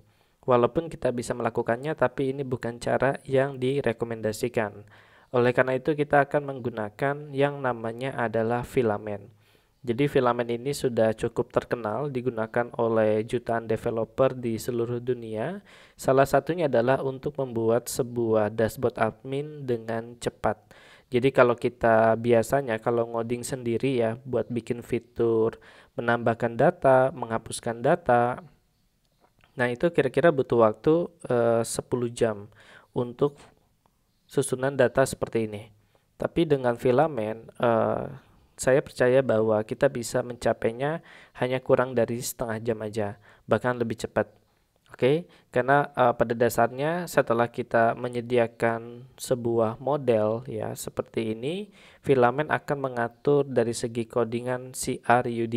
Walaupun kita bisa melakukannya, tapi ini bukan cara yang direkomendasikan. Oleh karena itu, kita akan menggunakan yang namanya adalah filamen. Jadi filamen ini sudah cukup terkenal digunakan oleh jutaan developer di seluruh dunia. Salah satunya adalah untuk membuat sebuah dashboard admin dengan cepat. Jadi kalau kita biasanya kalau ngoding sendiri ya buat bikin fitur menambahkan data, menghapuskan data. Nah, itu kira-kira butuh waktu eh, sepuluh 10 jam untuk susunan data seperti ini. Tapi dengan filament, eh, saya percaya bahwa kita bisa mencapainya hanya kurang dari setengah jam aja, bahkan lebih cepat. Oke, okay? karena uh, pada dasarnya setelah kita menyediakan sebuah model ya seperti ini, filamen akan mengatur dari segi codingan CRUD,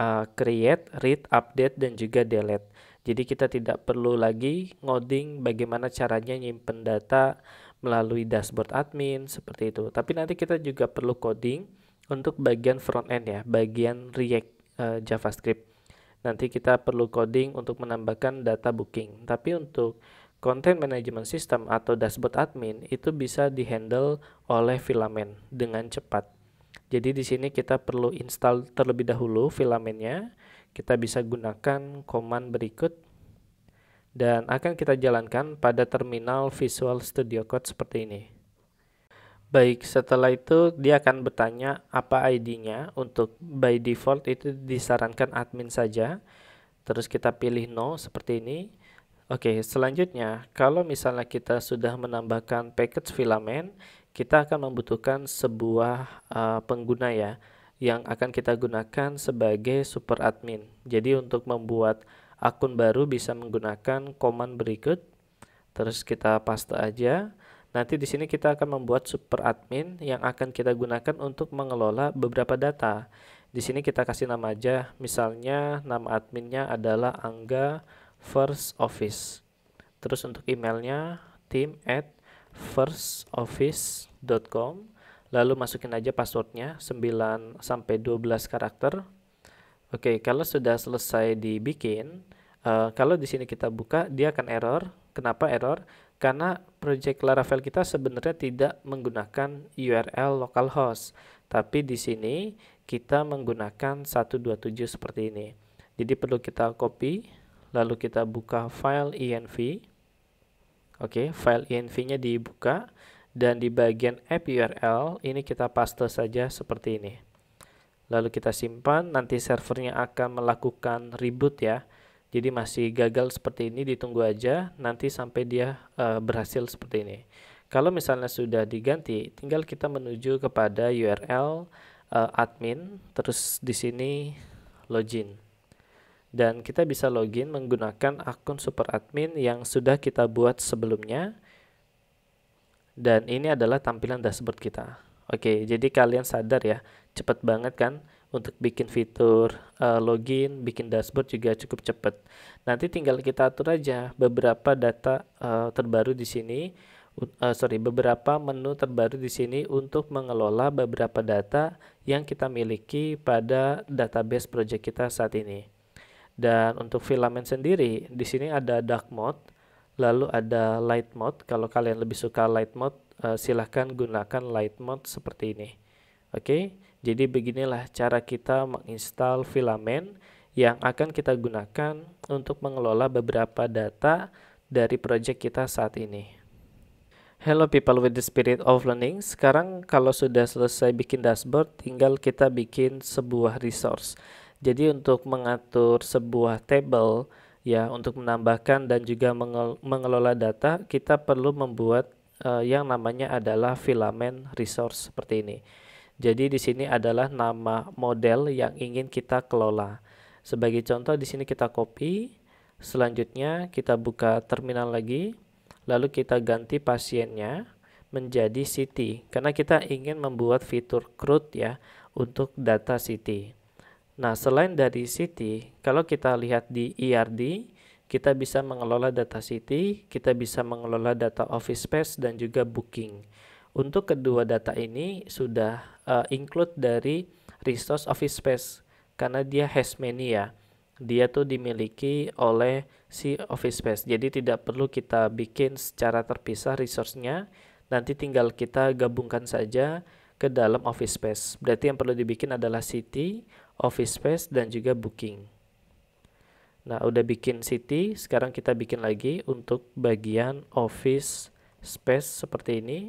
uh, eh, create, read, update dan juga delete. Jadi kita tidak perlu lagi ngoding bagaimana caranya nyimpen data melalui dashboard admin seperti itu. Tapi nanti kita juga perlu coding untuk bagian front end ya, bagian React uh, JavaScript nanti kita perlu coding untuk menambahkan data booking. Tapi untuk content management system atau dashboard admin itu bisa dihandle oleh filament dengan cepat. Jadi di sini kita perlu install terlebih dahulu filamenya. Kita bisa gunakan command berikut dan akan kita jalankan pada terminal Visual Studio Code seperti ini. Baik, setelah itu dia akan bertanya apa ID-nya. Untuk by default itu disarankan admin saja. Terus kita pilih no seperti ini. Oke, selanjutnya kalau misalnya kita sudah menambahkan package filament kita akan membutuhkan sebuah uh, pengguna ya yang akan kita gunakan sebagai super admin. Jadi untuk membuat akun baru bisa menggunakan command berikut. Terus kita paste aja Nanti di sini kita akan membuat super admin yang akan kita gunakan untuk mengelola beberapa data. Di sini kita kasih nama aja, misalnya nama adminnya adalah Angga First Office. Terus untuk emailnya team at firstoffice.com lalu masukin aja passwordnya 9 sampai 12 karakter. Oke, kalau sudah selesai dibikin, uh, kalau di sini kita buka dia akan error. Kenapa error? karena project Laravel kita sebenarnya tidak menggunakan URL localhost, tapi di sini kita menggunakan 127 seperti ini. Jadi perlu kita copy, lalu kita buka file env. Oke, file env-nya dibuka dan di bagian app URL ini kita paste saja seperti ini. Lalu kita simpan, nanti servernya akan melakukan reboot ya. Jadi masih gagal seperti ini ditunggu aja nanti sampai dia uh, berhasil seperti ini. Kalau misalnya sudah diganti, tinggal kita menuju kepada URL uh, eh, admin terus di sini login. Dan kita bisa login menggunakan akun super admin yang sudah kita buat sebelumnya. Dan ini adalah tampilan dashboard kita. Oke, jadi kalian sadar ya, cepet banget kan? untuk bikin fitur uh, login, bikin dashboard juga cukup cepat. Nanti tinggal kita atur aja beberapa data uh, terbaru di sini, uh, sorry, beberapa menu terbaru di sini untuk mengelola beberapa data yang kita miliki pada database project kita saat ini. Dan untuk filament sendiri, di sini ada dark mode, lalu ada light mode. Kalau kalian lebih suka light mode, uh, silahkan gunakan light mode seperti ini. Oke. Okay? Jadi beginilah cara kita menginstal filamen yang akan kita gunakan untuk mengelola beberapa data dari project kita saat ini. Hello people with the spirit of learning. Sekarang kalau sudah selesai bikin dashboard, tinggal kita bikin sebuah resource. Jadi untuk mengatur sebuah table ya untuk menambahkan dan juga mengelola data, kita perlu membuat uh, yang namanya adalah filamen resource seperti ini. Jadi di sini adalah nama model yang ingin kita kelola. Sebagai contoh di sini kita copy, selanjutnya kita buka terminal lagi, lalu kita ganti pasiennya menjadi city karena kita ingin membuat fitur CRUD ya untuk data city. Nah, selain dari city, kalau kita lihat di ERD, kita bisa mengelola data city, kita bisa mengelola data office space dan juga booking. Untuk kedua data ini sudah uh, include dari resource office space karena dia has many ya dia tuh dimiliki oleh si office space jadi tidak perlu kita bikin secara terpisah resource-nya nanti tinggal kita gabungkan saja ke dalam office space berarti yang perlu dibikin adalah city office space dan juga booking nah udah bikin city sekarang kita bikin lagi untuk bagian office space seperti ini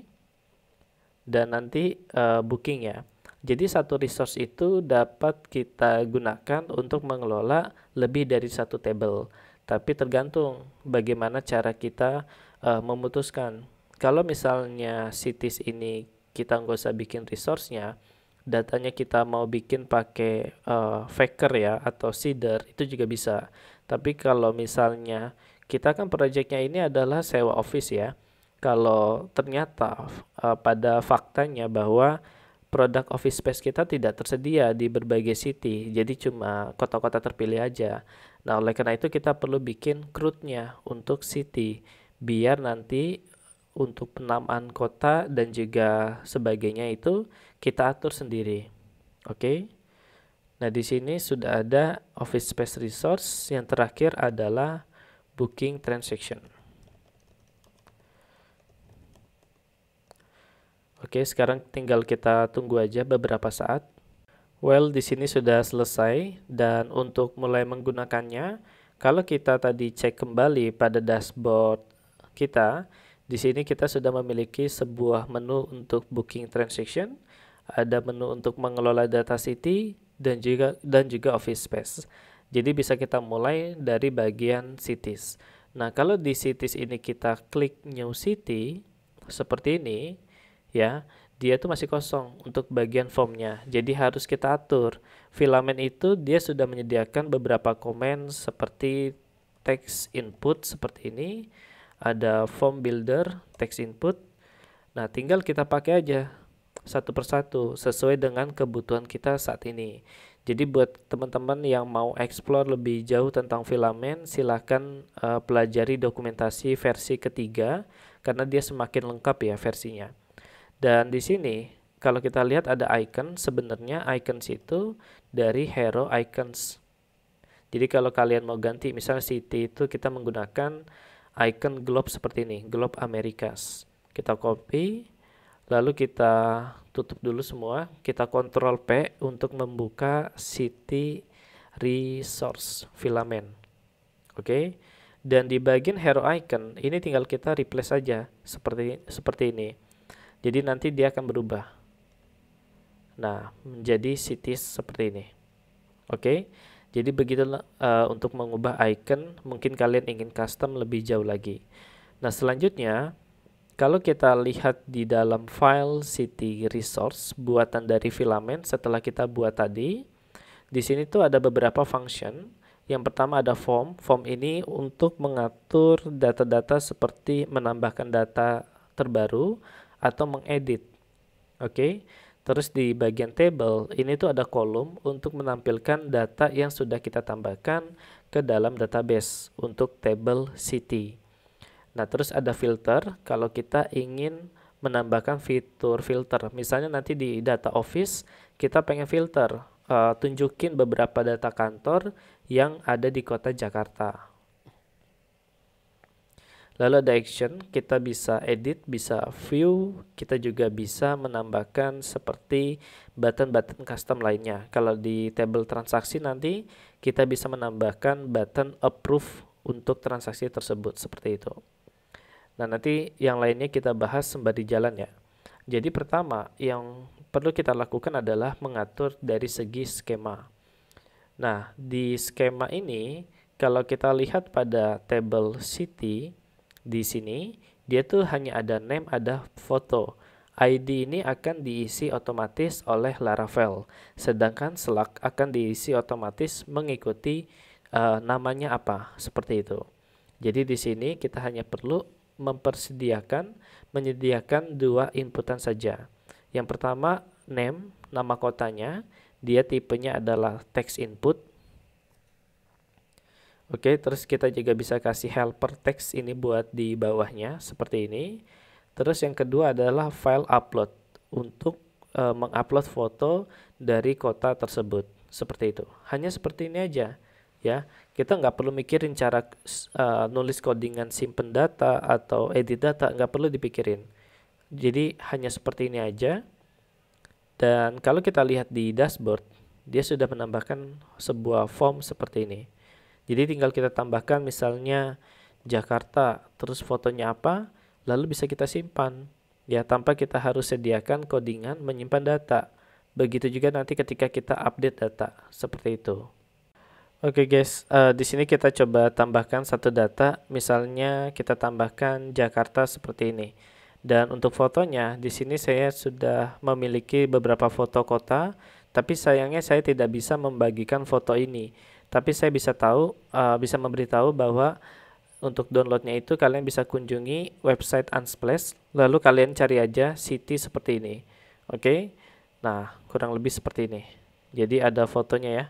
dan nanti uh, booking ya. Jadi satu resource itu dapat kita gunakan untuk mengelola lebih dari satu table. Tapi tergantung bagaimana cara kita uh, memutuskan. Kalau misalnya cities ini kita nggak usah bikin resource-nya, datanya kita mau bikin pakai uh, faker ya atau seeder itu juga bisa. Tapi kalau misalnya kita kan proyeknya ini adalah sewa office ya kalau ternyata uh, pada faktanya bahwa produk office space kita tidak tersedia di berbagai city, jadi cuma kota-kota terpilih aja. Nah, oleh karena itu kita perlu bikin crude nya untuk city biar nanti untuk penamaan kota dan juga sebagainya itu kita atur sendiri. Oke. Okay? Nah, di sini sudah ada office space resource, yang terakhir adalah booking transaction. Oke, sekarang tinggal kita tunggu aja beberapa saat. Well, di sini sudah selesai dan untuk mulai menggunakannya, kalau kita tadi cek kembali pada dashboard kita, di sini kita sudah memiliki sebuah menu untuk booking transaction, ada menu untuk mengelola data city dan juga dan juga office space. Jadi bisa kita mulai dari bagian cities. Nah, kalau di cities ini kita klik new city seperti ini, ya dia itu masih kosong untuk bagian formnya. Jadi harus kita atur. Filamen itu dia sudah menyediakan beberapa komen seperti text input seperti ini, ada form builder, text input. Nah, tinggal kita pakai aja satu persatu sesuai dengan kebutuhan kita saat ini. Jadi buat teman-teman yang mau explore lebih jauh tentang filamen, silahkan uh, eh, pelajari dokumentasi versi ketiga karena dia semakin lengkap ya versinya. Dan di sini kalau kita lihat ada icon, sebenarnya icons itu dari hero icons. Jadi kalau kalian mau ganti misalnya city itu kita menggunakan icon globe seperti ini, globe Americas. Kita copy, lalu kita tutup dulu semua, kita kontrol P untuk membuka city resource filament. Oke. Okay? Dan di bagian hero icon ini tinggal kita replace saja seperti seperti ini jadi nanti dia akan berubah. Nah, menjadi cities seperti ini. Oke. Okay? Jadi begitu uh, eh, untuk mengubah icon, mungkin kalian ingin custom lebih jauh lagi. Nah, selanjutnya kalau kita lihat di dalam file city resource buatan dari filament setelah kita buat tadi, di sini tuh ada beberapa function. Yang pertama ada form. Form ini untuk mengatur data-data seperti menambahkan data terbaru, atau mengedit. Oke. Okay? Terus di bagian table ini tuh ada kolom untuk menampilkan data yang sudah kita tambahkan ke dalam database untuk table city. Nah, terus ada filter kalau kita ingin menambahkan fitur filter. Misalnya nanti di data office kita pengen filter uh, tunjukin beberapa data kantor yang ada di kota Jakarta. Lalu ada action, kita bisa edit, bisa view, kita juga bisa menambahkan seperti button-button custom lainnya. Kalau di table transaksi nanti kita bisa menambahkan button approve untuk transaksi tersebut seperti itu. Nah, nanti yang lainnya kita bahas sembari jalan ya. Jadi pertama yang perlu kita lakukan adalah mengatur dari segi skema. Nah, di skema ini kalau kita lihat pada table city di sini dia tuh hanya ada name, ada foto. ID ini akan diisi otomatis oleh Laravel, sedangkan Slack akan diisi otomatis mengikuti uh, namanya apa, seperti itu. Jadi di sini kita hanya perlu mempersediakan menyediakan dua inputan saja. Yang pertama name, nama kotanya, dia tipenya adalah text input Oke, terus kita juga bisa kasih helper text ini buat di bawahnya seperti ini. Terus yang kedua adalah file upload untuk e, mengupload foto dari kota tersebut seperti itu. Hanya seperti ini aja ya. Kita nggak perlu mikirin cara e, nulis codingan simpen data atau edit data nggak perlu dipikirin. Jadi hanya seperti ini aja. Dan kalau kita lihat di dashboard, dia sudah menambahkan sebuah form seperti ini. Jadi tinggal kita tambahkan misalnya Jakarta, terus fotonya apa, lalu bisa kita simpan. Ya, tanpa kita harus sediakan codingan menyimpan data. Begitu juga nanti ketika kita update data, seperti itu. Oke okay guys, uh, di sini kita coba tambahkan satu data, misalnya kita tambahkan Jakarta seperti ini. Dan untuk fotonya, di sini saya sudah memiliki beberapa foto kota, tapi sayangnya saya tidak bisa membagikan foto ini tapi saya bisa tahu uh, bisa memberitahu bahwa untuk downloadnya itu kalian bisa kunjungi website Unsplash lalu kalian cari aja city seperti ini oke okay? nah kurang lebih seperti ini jadi ada fotonya ya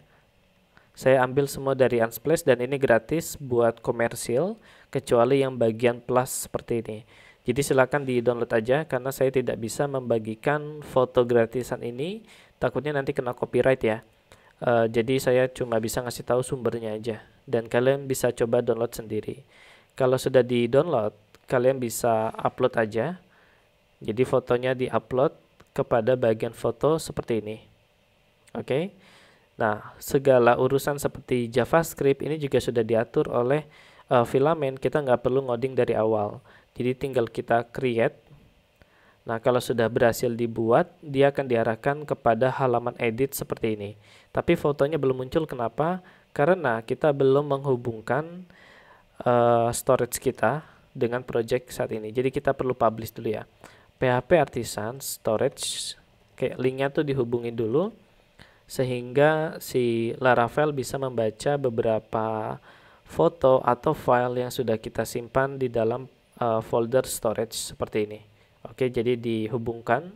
saya ambil semua dari Unsplash dan ini gratis buat komersil kecuali yang bagian plus seperti ini jadi silahkan di download aja karena saya tidak bisa membagikan foto gratisan ini takutnya nanti kena copyright ya Eh, jadi saya cuma bisa ngasih tahu sumbernya aja dan kalian bisa coba download sendiri. Kalau sudah di download, kalian bisa upload aja. Jadi fotonya di upload kepada bagian foto seperti ini. Oke. Okay? Nah, segala urusan seperti JavaScript ini juga sudah diatur oleh uh, filamen. Kita nggak perlu ngoding dari awal. Jadi tinggal kita create Nah, kalau sudah berhasil dibuat, dia akan diarahkan kepada halaman edit seperti ini. Tapi fotonya belum muncul, kenapa? Karena kita belum menghubungkan uh, storage kita dengan project saat ini. Jadi kita perlu publish dulu ya. PHP Artisan Storage, kayak linknya tuh dihubungi dulu, sehingga si Laravel bisa membaca beberapa foto atau file yang sudah kita simpan di dalam uh, folder storage seperti ini. Oke, jadi dihubungkan.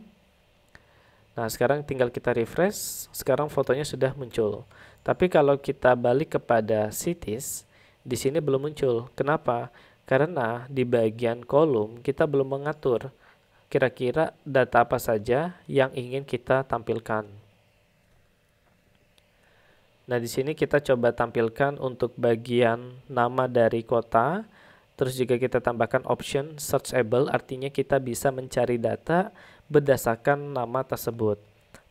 Nah, sekarang tinggal kita refresh. Sekarang fotonya sudah muncul. Tapi kalau kita balik kepada cities, di sini belum muncul. Kenapa? Karena di bagian kolom kita belum mengatur kira-kira data apa saja yang ingin kita tampilkan. Nah, di sini kita coba tampilkan untuk bagian nama dari kota Terus juga kita tambahkan option searchable artinya kita bisa mencari data berdasarkan nama tersebut.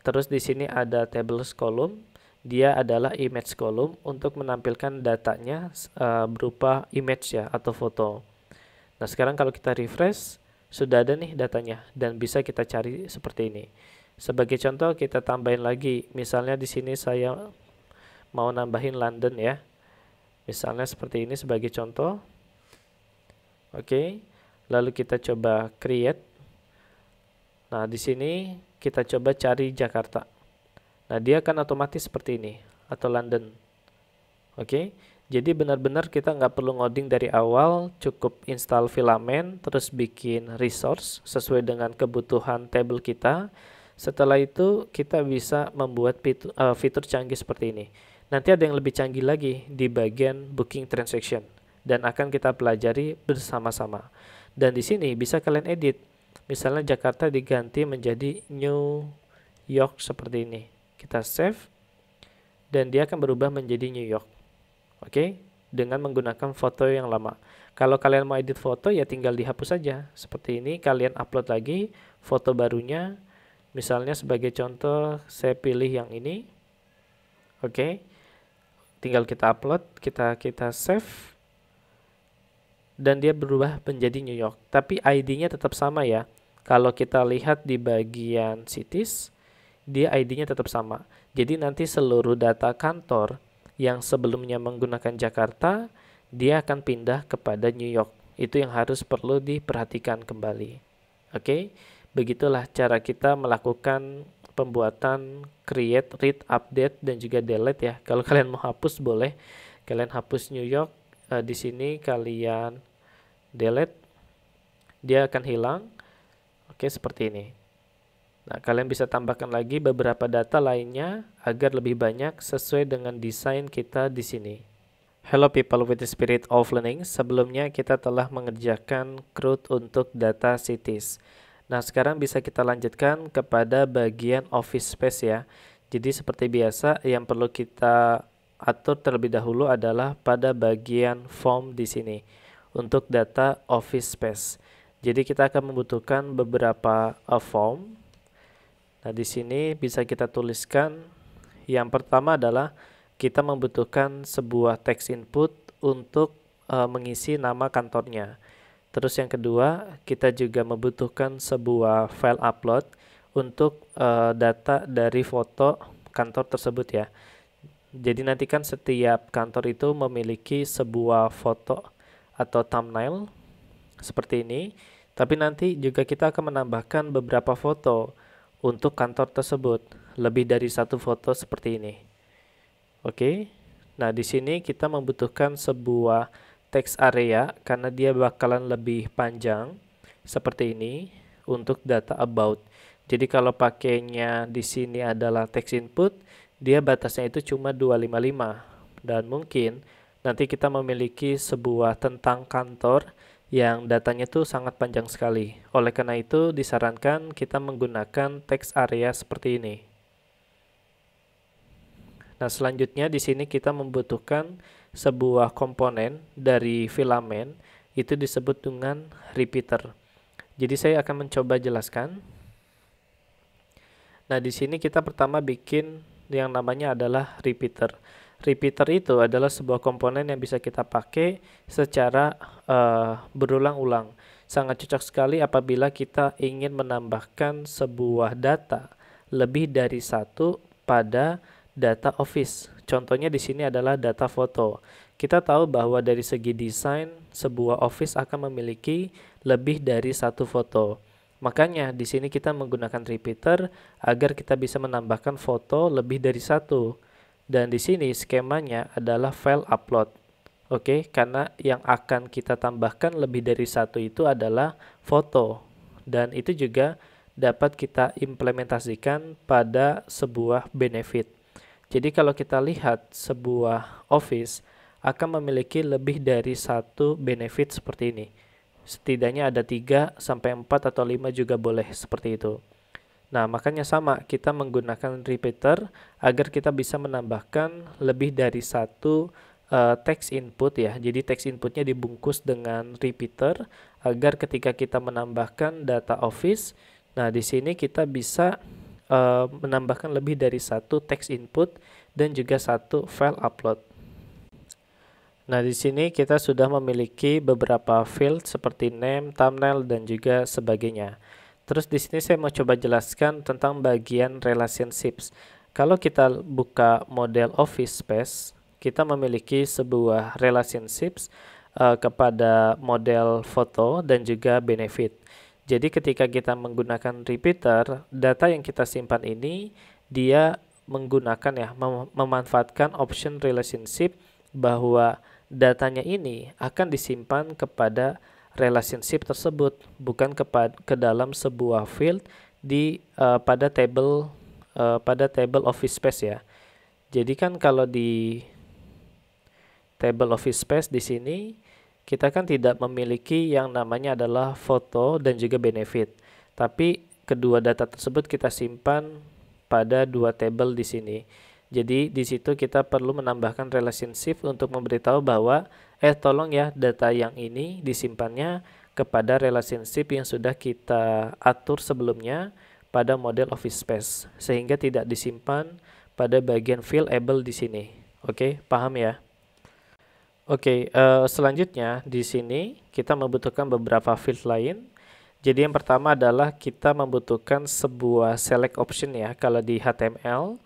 Terus di sini ada tables column, dia adalah image column untuk menampilkan datanya uh, berupa image ya atau foto. Nah, sekarang kalau kita refresh sudah ada nih datanya dan bisa kita cari seperti ini. Sebagai contoh kita tambahin lagi, misalnya di sini saya mau nambahin London ya. Misalnya seperti ini sebagai contoh. Oke. Okay. Lalu kita coba create. Nah, di sini kita coba cari Jakarta. Nah, dia akan otomatis seperti ini atau London. Oke. Okay. Jadi benar-benar kita nggak perlu ngoding dari awal, cukup install filament, terus bikin resource sesuai dengan kebutuhan table kita. Setelah itu kita bisa membuat fitur, uh, eh, fitur canggih seperti ini. Nanti ada yang lebih canggih lagi di bagian booking transaction dan akan kita pelajari bersama-sama. Dan di sini bisa kalian edit. Misalnya Jakarta diganti menjadi New York seperti ini. Kita save dan dia akan berubah menjadi New York. Oke, okay? dengan menggunakan foto yang lama. Kalau kalian mau edit foto ya tinggal dihapus saja. Seperti ini kalian upload lagi foto barunya. Misalnya sebagai contoh saya pilih yang ini. Oke. Okay. Tinggal kita upload, kita kita save dan dia berubah menjadi New York. Tapi ID-nya tetap sama ya. Kalau kita lihat di bagian cities, dia ID-nya tetap sama. Jadi nanti seluruh data kantor yang sebelumnya menggunakan Jakarta, dia akan pindah kepada New York. Itu yang harus perlu diperhatikan kembali. Oke, okay? begitulah cara kita melakukan pembuatan create, read, update, dan juga delete ya. Kalau kalian mau hapus boleh, kalian hapus New York, uh, di sini kalian delete dia akan hilang oke seperti ini Nah, kalian bisa tambahkan lagi beberapa data lainnya agar lebih banyak sesuai dengan desain kita di sini. Hello people with the spirit of learning. Sebelumnya kita telah mengerjakan CRUD untuk data cities. Nah, sekarang bisa kita lanjutkan kepada bagian office space ya. Jadi seperti biasa yang perlu kita atur terlebih dahulu adalah pada bagian form di sini untuk data office space. Jadi kita akan membutuhkan beberapa uh, form. Nah, di sini bisa kita tuliskan yang pertama adalah kita membutuhkan sebuah text input untuk uh, mengisi nama kantornya. Terus yang kedua, kita juga membutuhkan sebuah file upload untuk uh, data dari foto kantor tersebut ya. Jadi nantikan setiap kantor itu memiliki sebuah foto atau thumbnail seperti ini, tapi nanti juga kita akan menambahkan beberapa foto untuk kantor tersebut, lebih dari satu foto seperti ini. Oke. Nah, di sini kita membutuhkan sebuah teks area karena dia bakalan lebih panjang seperti ini untuk data about. Jadi kalau pakainya di sini adalah text input, dia batasnya itu cuma 255 dan mungkin nanti kita memiliki sebuah tentang kantor yang datanya itu sangat panjang sekali. Oleh karena itu, disarankan kita menggunakan teks area seperti ini. Nah, selanjutnya di sini kita membutuhkan sebuah komponen dari filamen, itu disebut dengan repeater. Jadi, saya akan mencoba jelaskan. Nah, di sini kita pertama bikin yang namanya adalah repeater. Repeater repeater itu adalah sebuah komponen yang bisa kita pakai secara uh, berulang-ulang. Sangat cocok sekali apabila kita ingin menambahkan sebuah data lebih dari satu pada data office. Contohnya di sini adalah data foto. Kita tahu bahwa dari segi desain, sebuah office akan memiliki lebih dari satu foto. Makanya di sini kita menggunakan repeater agar kita bisa menambahkan foto lebih dari satu. Dan di sini skemanya adalah file upload. Oke, okay? karena yang akan kita tambahkan lebih dari satu itu adalah foto. Dan itu juga dapat kita implementasikan pada sebuah benefit. Jadi kalau kita lihat sebuah office akan memiliki lebih dari satu benefit seperti ini. Setidaknya ada 3 sampai 4 atau 5 juga boleh seperti itu. Nah, makanya sama, kita menggunakan repeater agar kita bisa menambahkan lebih dari satu uh, eh, text input ya. Jadi text inputnya dibungkus dengan repeater agar ketika kita menambahkan data office, nah di sini kita bisa uh, menambahkan lebih dari satu text input dan juga satu file upload. Nah, di sini kita sudah memiliki beberapa field seperti name, thumbnail, dan juga sebagainya. Terus di sini saya mau coba jelaskan tentang bagian relationships. Kalau kita buka model office space, kita memiliki sebuah relationships uh, kepada model foto dan juga benefit. Jadi ketika kita menggunakan repeater, data yang kita simpan ini dia menggunakan ya mem memanfaatkan option relationship bahwa datanya ini akan disimpan kepada relationship tersebut bukan kepada ke dalam sebuah field di uh, pada table uh, pada table office space ya. Jadi kan kalau di table office space di sini kita kan tidak memiliki yang namanya adalah foto dan juga benefit. Tapi kedua data tersebut kita simpan pada dua table di sini. Jadi di situ kita perlu menambahkan relationship untuk memberitahu bahwa eh tolong ya data yang ini disimpannya kepada relationship yang sudah kita atur sebelumnya pada model office space sehingga tidak disimpan pada bagian field able di sini. Oke, okay, paham ya? Oke, okay, uh, eh, selanjutnya di sini kita membutuhkan beberapa field lain. Jadi yang pertama adalah kita membutuhkan sebuah select option ya kalau di HTML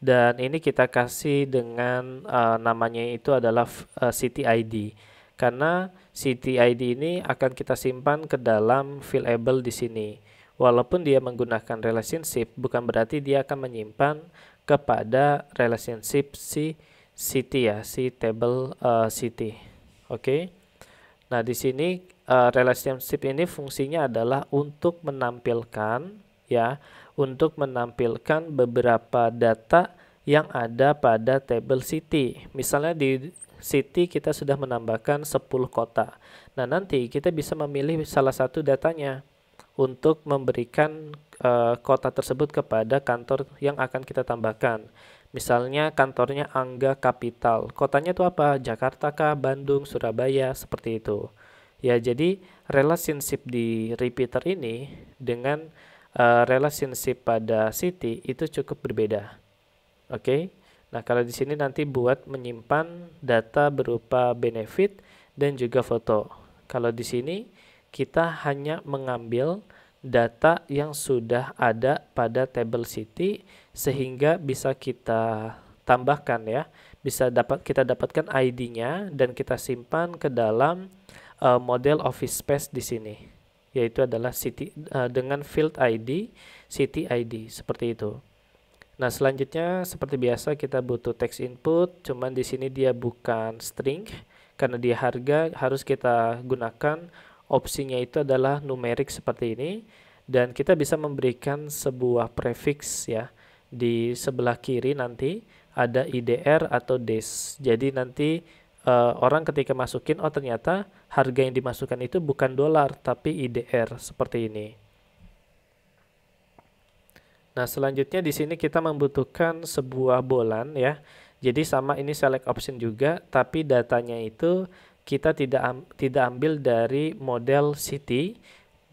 dan ini kita kasih dengan uh, namanya itu adalah uh, eh, ID karena city ID ini akan kita simpan ke dalam fillable di sini walaupun dia menggunakan relationship bukan berarti dia akan menyimpan kepada relationship si city ya si table uh, eh, city oke okay? nah di sini uh, relationship ini fungsinya adalah untuk menampilkan ya untuk menampilkan beberapa data yang ada pada table city. Misalnya di city kita sudah menambahkan 10 kota. Nah, nanti kita bisa memilih salah satu datanya untuk memberikan uh, kota tersebut kepada kantor yang akan kita tambahkan. Misalnya kantornya Angga capital Kotanya itu apa? Jakarta kah, Bandung, Surabaya, seperti itu. Ya, jadi relationship di repeater ini dengan uh, relationship pada city itu cukup berbeda. Oke. Okay? Nah, kalau di sini nanti buat menyimpan data berupa benefit dan juga foto. Kalau di sini kita hanya mengambil data yang sudah ada pada table city sehingga bisa kita tambahkan ya bisa dapat kita dapatkan ID-nya dan kita simpan ke dalam uh, model office space di sini yaitu adalah city uh, dengan field ID city ID seperti itu. Nah, selanjutnya seperti biasa kita butuh text input, cuman di sini dia bukan string karena dia harga harus kita gunakan opsinya itu adalah numerik seperti ini dan kita bisa memberikan sebuah prefix ya di sebelah kiri nanti ada IDR atau des. Jadi nanti uh, orang ketika masukin oh ternyata harga yang dimasukkan itu bukan dolar tapi IDR seperti ini. Nah, selanjutnya di sini kita membutuhkan sebuah bolan ya. Jadi sama ini select option juga tapi datanya itu kita tidak am tidak ambil dari model city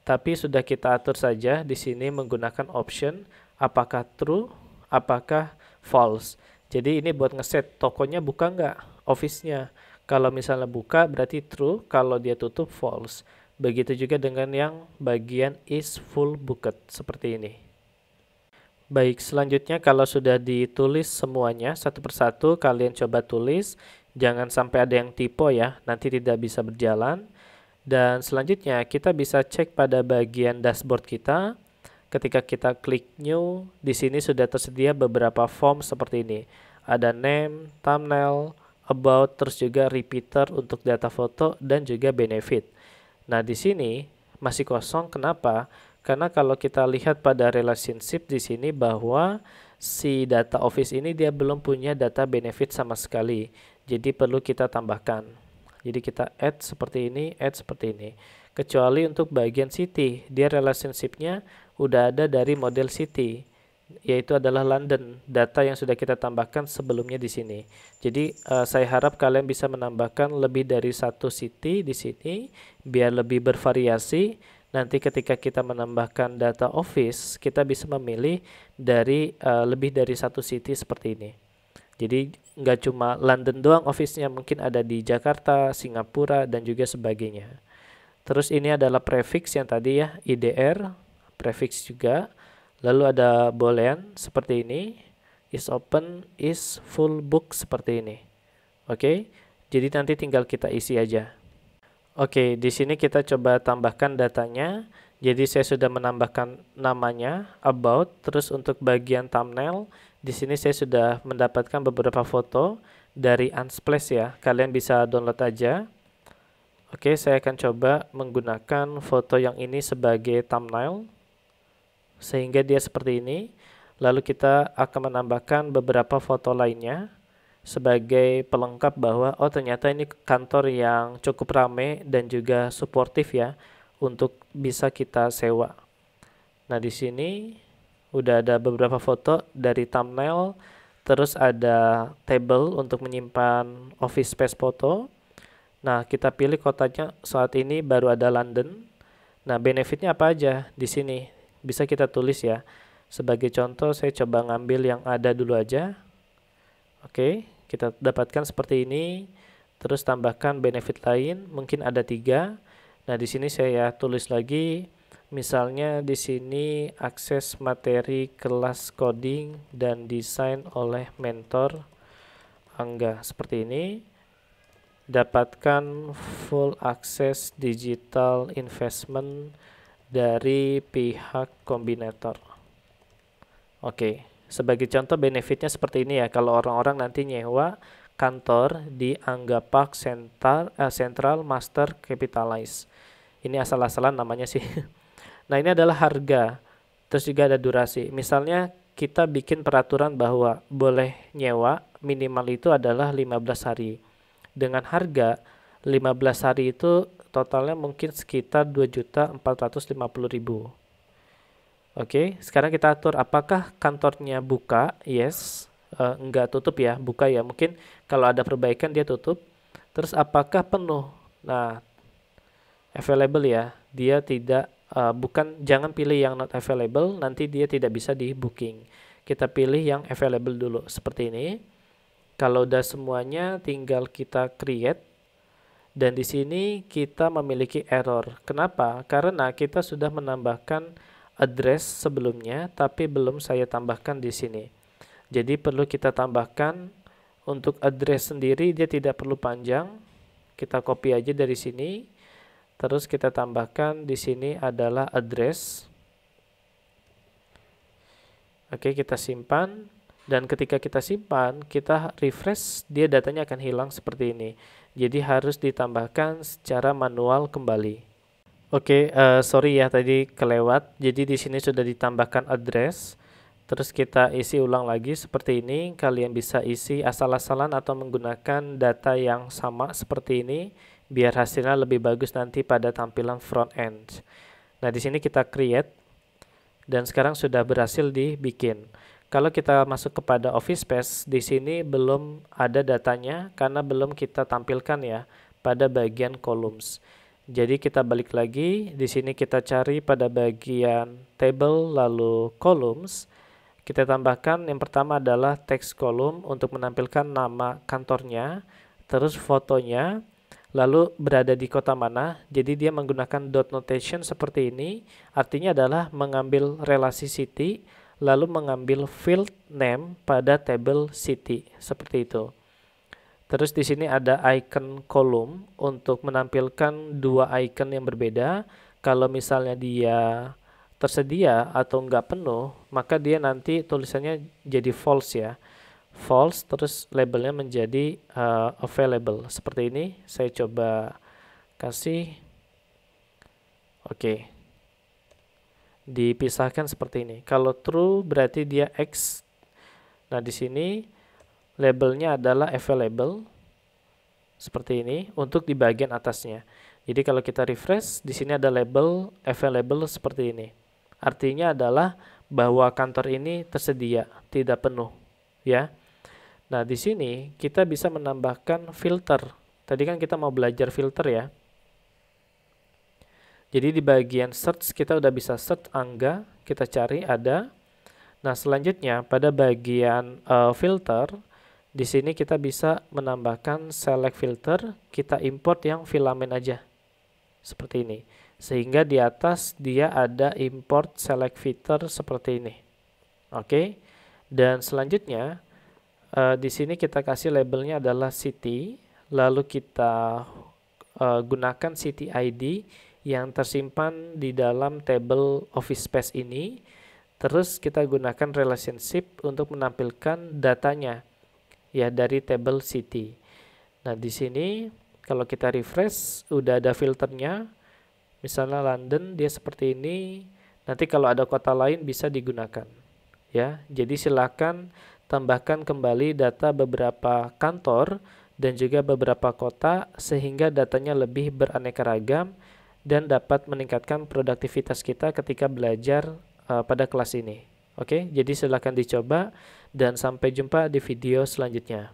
tapi sudah kita atur saja di sini menggunakan option apakah true apakah false. Jadi ini buat ngeset tokonya buka enggak? office-nya. Kalau misalnya buka berarti true, kalau dia tutup false. Begitu juga dengan yang bagian is full booked seperti ini. Baik, selanjutnya kalau sudah ditulis semuanya satu persatu, kalian coba tulis. Jangan sampai ada yang typo ya, nanti tidak bisa berjalan. Dan selanjutnya kita bisa cek pada bagian dashboard kita. Ketika kita klik new, di sini sudah tersedia beberapa form seperti ini. Ada name, thumbnail, about, terus juga repeater untuk data foto dan juga benefit. Nah, di sini masih kosong kenapa? Karena kalau kita lihat pada relationship di sini bahwa si data office ini dia belum punya data benefit sama sekali. Jadi perlu kita tambahkan. Jadi kita add seperti ini, add seperti ini. Kecuali untuk bagian city, dia relationship-nya udah ada dari model city yaitu adalah London, data yang sudah kita tambahkan sebelumnya di sini. Jadi uh, saya harap kalian bisa menambahkan lebih dari satu city di sini biar lebih bervariasi. Nanti ketika kita menambahkan data office, kita bisa memilih dari uh, lebih dari satu city seperti ini. Jadi nggak cuma London doang office-nya, mungkin ada di Jakarta, Singapura, dan juga sebagainya. Terus ini adalah prefix yang tadi ya, IDR, prefix juga. Lalu ada boolean seperti ini, is open is full book seperti ini. Oke. Okay? Jadi nanti tinggal kita isi aja. Oke, di sini kita coba tambahkan datanya. Jadi saya sudah menambahkan namanya about terus untuk bagian thumbnail di sini saya sudah mendapatkan beberapa foto dari Unsplash ya. Kalian bisa download aja. Oke, saya akan coba menggunakan foto yang ini sebagai thumbnail sehingga dia seperti ini. Lalu kita akan menambahkan beberapa foto lainnya sebagai pelengkap bahwa oh ternyata ini kantor yang cukup ramai dan juga suportif ya untuk bisa kita sewa. Nah, di sini udah ada beberapa foto dari thumbnail, terus ada table untuk menyimpan office space foto. Nah, kita pilih kotanya saat ini baru ada London. Nah, benefitnya apa aja di sini? bisa kita tulis ya. Sebagai contoh saya coba ngambil yang ada dulu aja. Oke, kita dapatkan seperti ini. Terus tambahkan benefit lain, mungkin ada tiga. Nah, di sini saya tulis lagi misalnya di sini akses materi kelas coding dan desain oleh mentor Angga seperti ini dapatkan full akses digital investment dari pihak kombinator. Oke, sebagai contoh benefitnya seperti ini ya, kalau orang-orang nanti nyewa kantor di Anggapak Central, eh, Central Master Capitalize. Ini asal-asalan namanya sih. Nah, ini adalah harga. Terus juga ada durasi. Misalnya kita bikin peraturan bahwa boleh nyewa minimal itu adalah 15 hari. Dengan harga 15 hari itu totalnya mungkin sekitar 2.450.000 Oke okay, sekarang kita atur apakah kantornya buka yes uh, enggak tutup ya buka ya mungkin kalau ada perbaikan dia tutup terus apakah penuh nah available ya dia tidak uh, bukan jangan pilih yang not available nanti dia tidak bisa di booking kita pilih yang available dulu seperti ini kalau udah semuanya tinggal kita create dan di sini kita memiliki error. Kenapa? Karena kita sudah menambahkan address sebelumnya, tapi belum saya tambahkan di sini. Jadi perlu kita tambahkan untuk address sendiri dia tidak perlu panjang. Kita copy aja dari sini. Terus kita tambahkan di sini adalah address. Oke, kita simpan dan ketika kita simpan kita refresh dia datanya akan hilang seperti ini jadi harus ditambahkan secara manual kembali Oke, okay, uh, eh, sorry ya tadi kelewat. Jadi di sini sudah ditambahkan address. Terus kita isi ulang lagi seperti ini. Kalian bisa isi asal-asalan atau menggunakan data yang sama seperti ini biar hasilnya lebih bagus nanti pada tampilan front end. Nah, di sini kita create dan sekarang sudah berhasil dibikin. Kalau kita masuk kepada Office Space, di sini belum ada datanya karena belum kita tampilkan ya pada bagian columns. Jadi kita balik lagi, di sini kita cari pada bagian table lalu columns. Kita tambahkan yang pertama adalah text column untuk menampilkan nama kantornya, terus fotonya, lalu berada di kota mana. Jadi dia menggunakan dot notation seperti ini, artinya adalah mengambil relasi city lalu mengambil field name pada table city seperti itu. Terus di sini ada icon kolom untuk menampilkan dua icon yang berbeda. Kalau misalnya dia tersedia atau nggak penuh, maka dia nanti tulisannya jadi false ya. False terus labelnya menjadi uh, available seperti ini. Saya coba kasih. Oke. Okay dipisahkan seperti ini. Kalau true berarti dia X. Nah, di sini labelnya adalah available seperti ini untuk di bagian atasnya. Jadi kalau kita refresh, di sini ada label available seperti ini. Artinya adalah bahwa kantor ini tersedia, tidak penuh, ya. Nah, di sini kita bisa menambahkan filter. Tadi kan kita mau belajar filter ya. Jadi di bagian search kita udah bisa search angga, kita cari ada. Nah, selanjutnya pada bagian uh, filter, di sini kita bisa menambahkan select filter, kita import yang filamen aja. Seperti ini. Sehingga di atas dia ada import select filter seperti ini. Oke. Dan selanjutnya uh, di sini kita kasih labelnya adalah city, lalu kita uh, gunakan city ID yang tersimpan di dalam table office space ini. Terus kita gunakan relationship untuk menampilkan datanya ya dari table city. Nah, di sini kalau kita refresh udah ada filternya. Misalnya London dia seperti ini. Nanti kalau ada kota lain bisa digunakan. Ya, jadi silakan tambahkan kembali data beberapa kantor dan juga beberapa kota sehingga datanya lebih beraneka ragam dan dapat meningkatkan produktivitas kita ketika belajar uh, pada kelas ini. Oke, jadi silahkan dicoba dan sampai jumpa di video selanjutnya.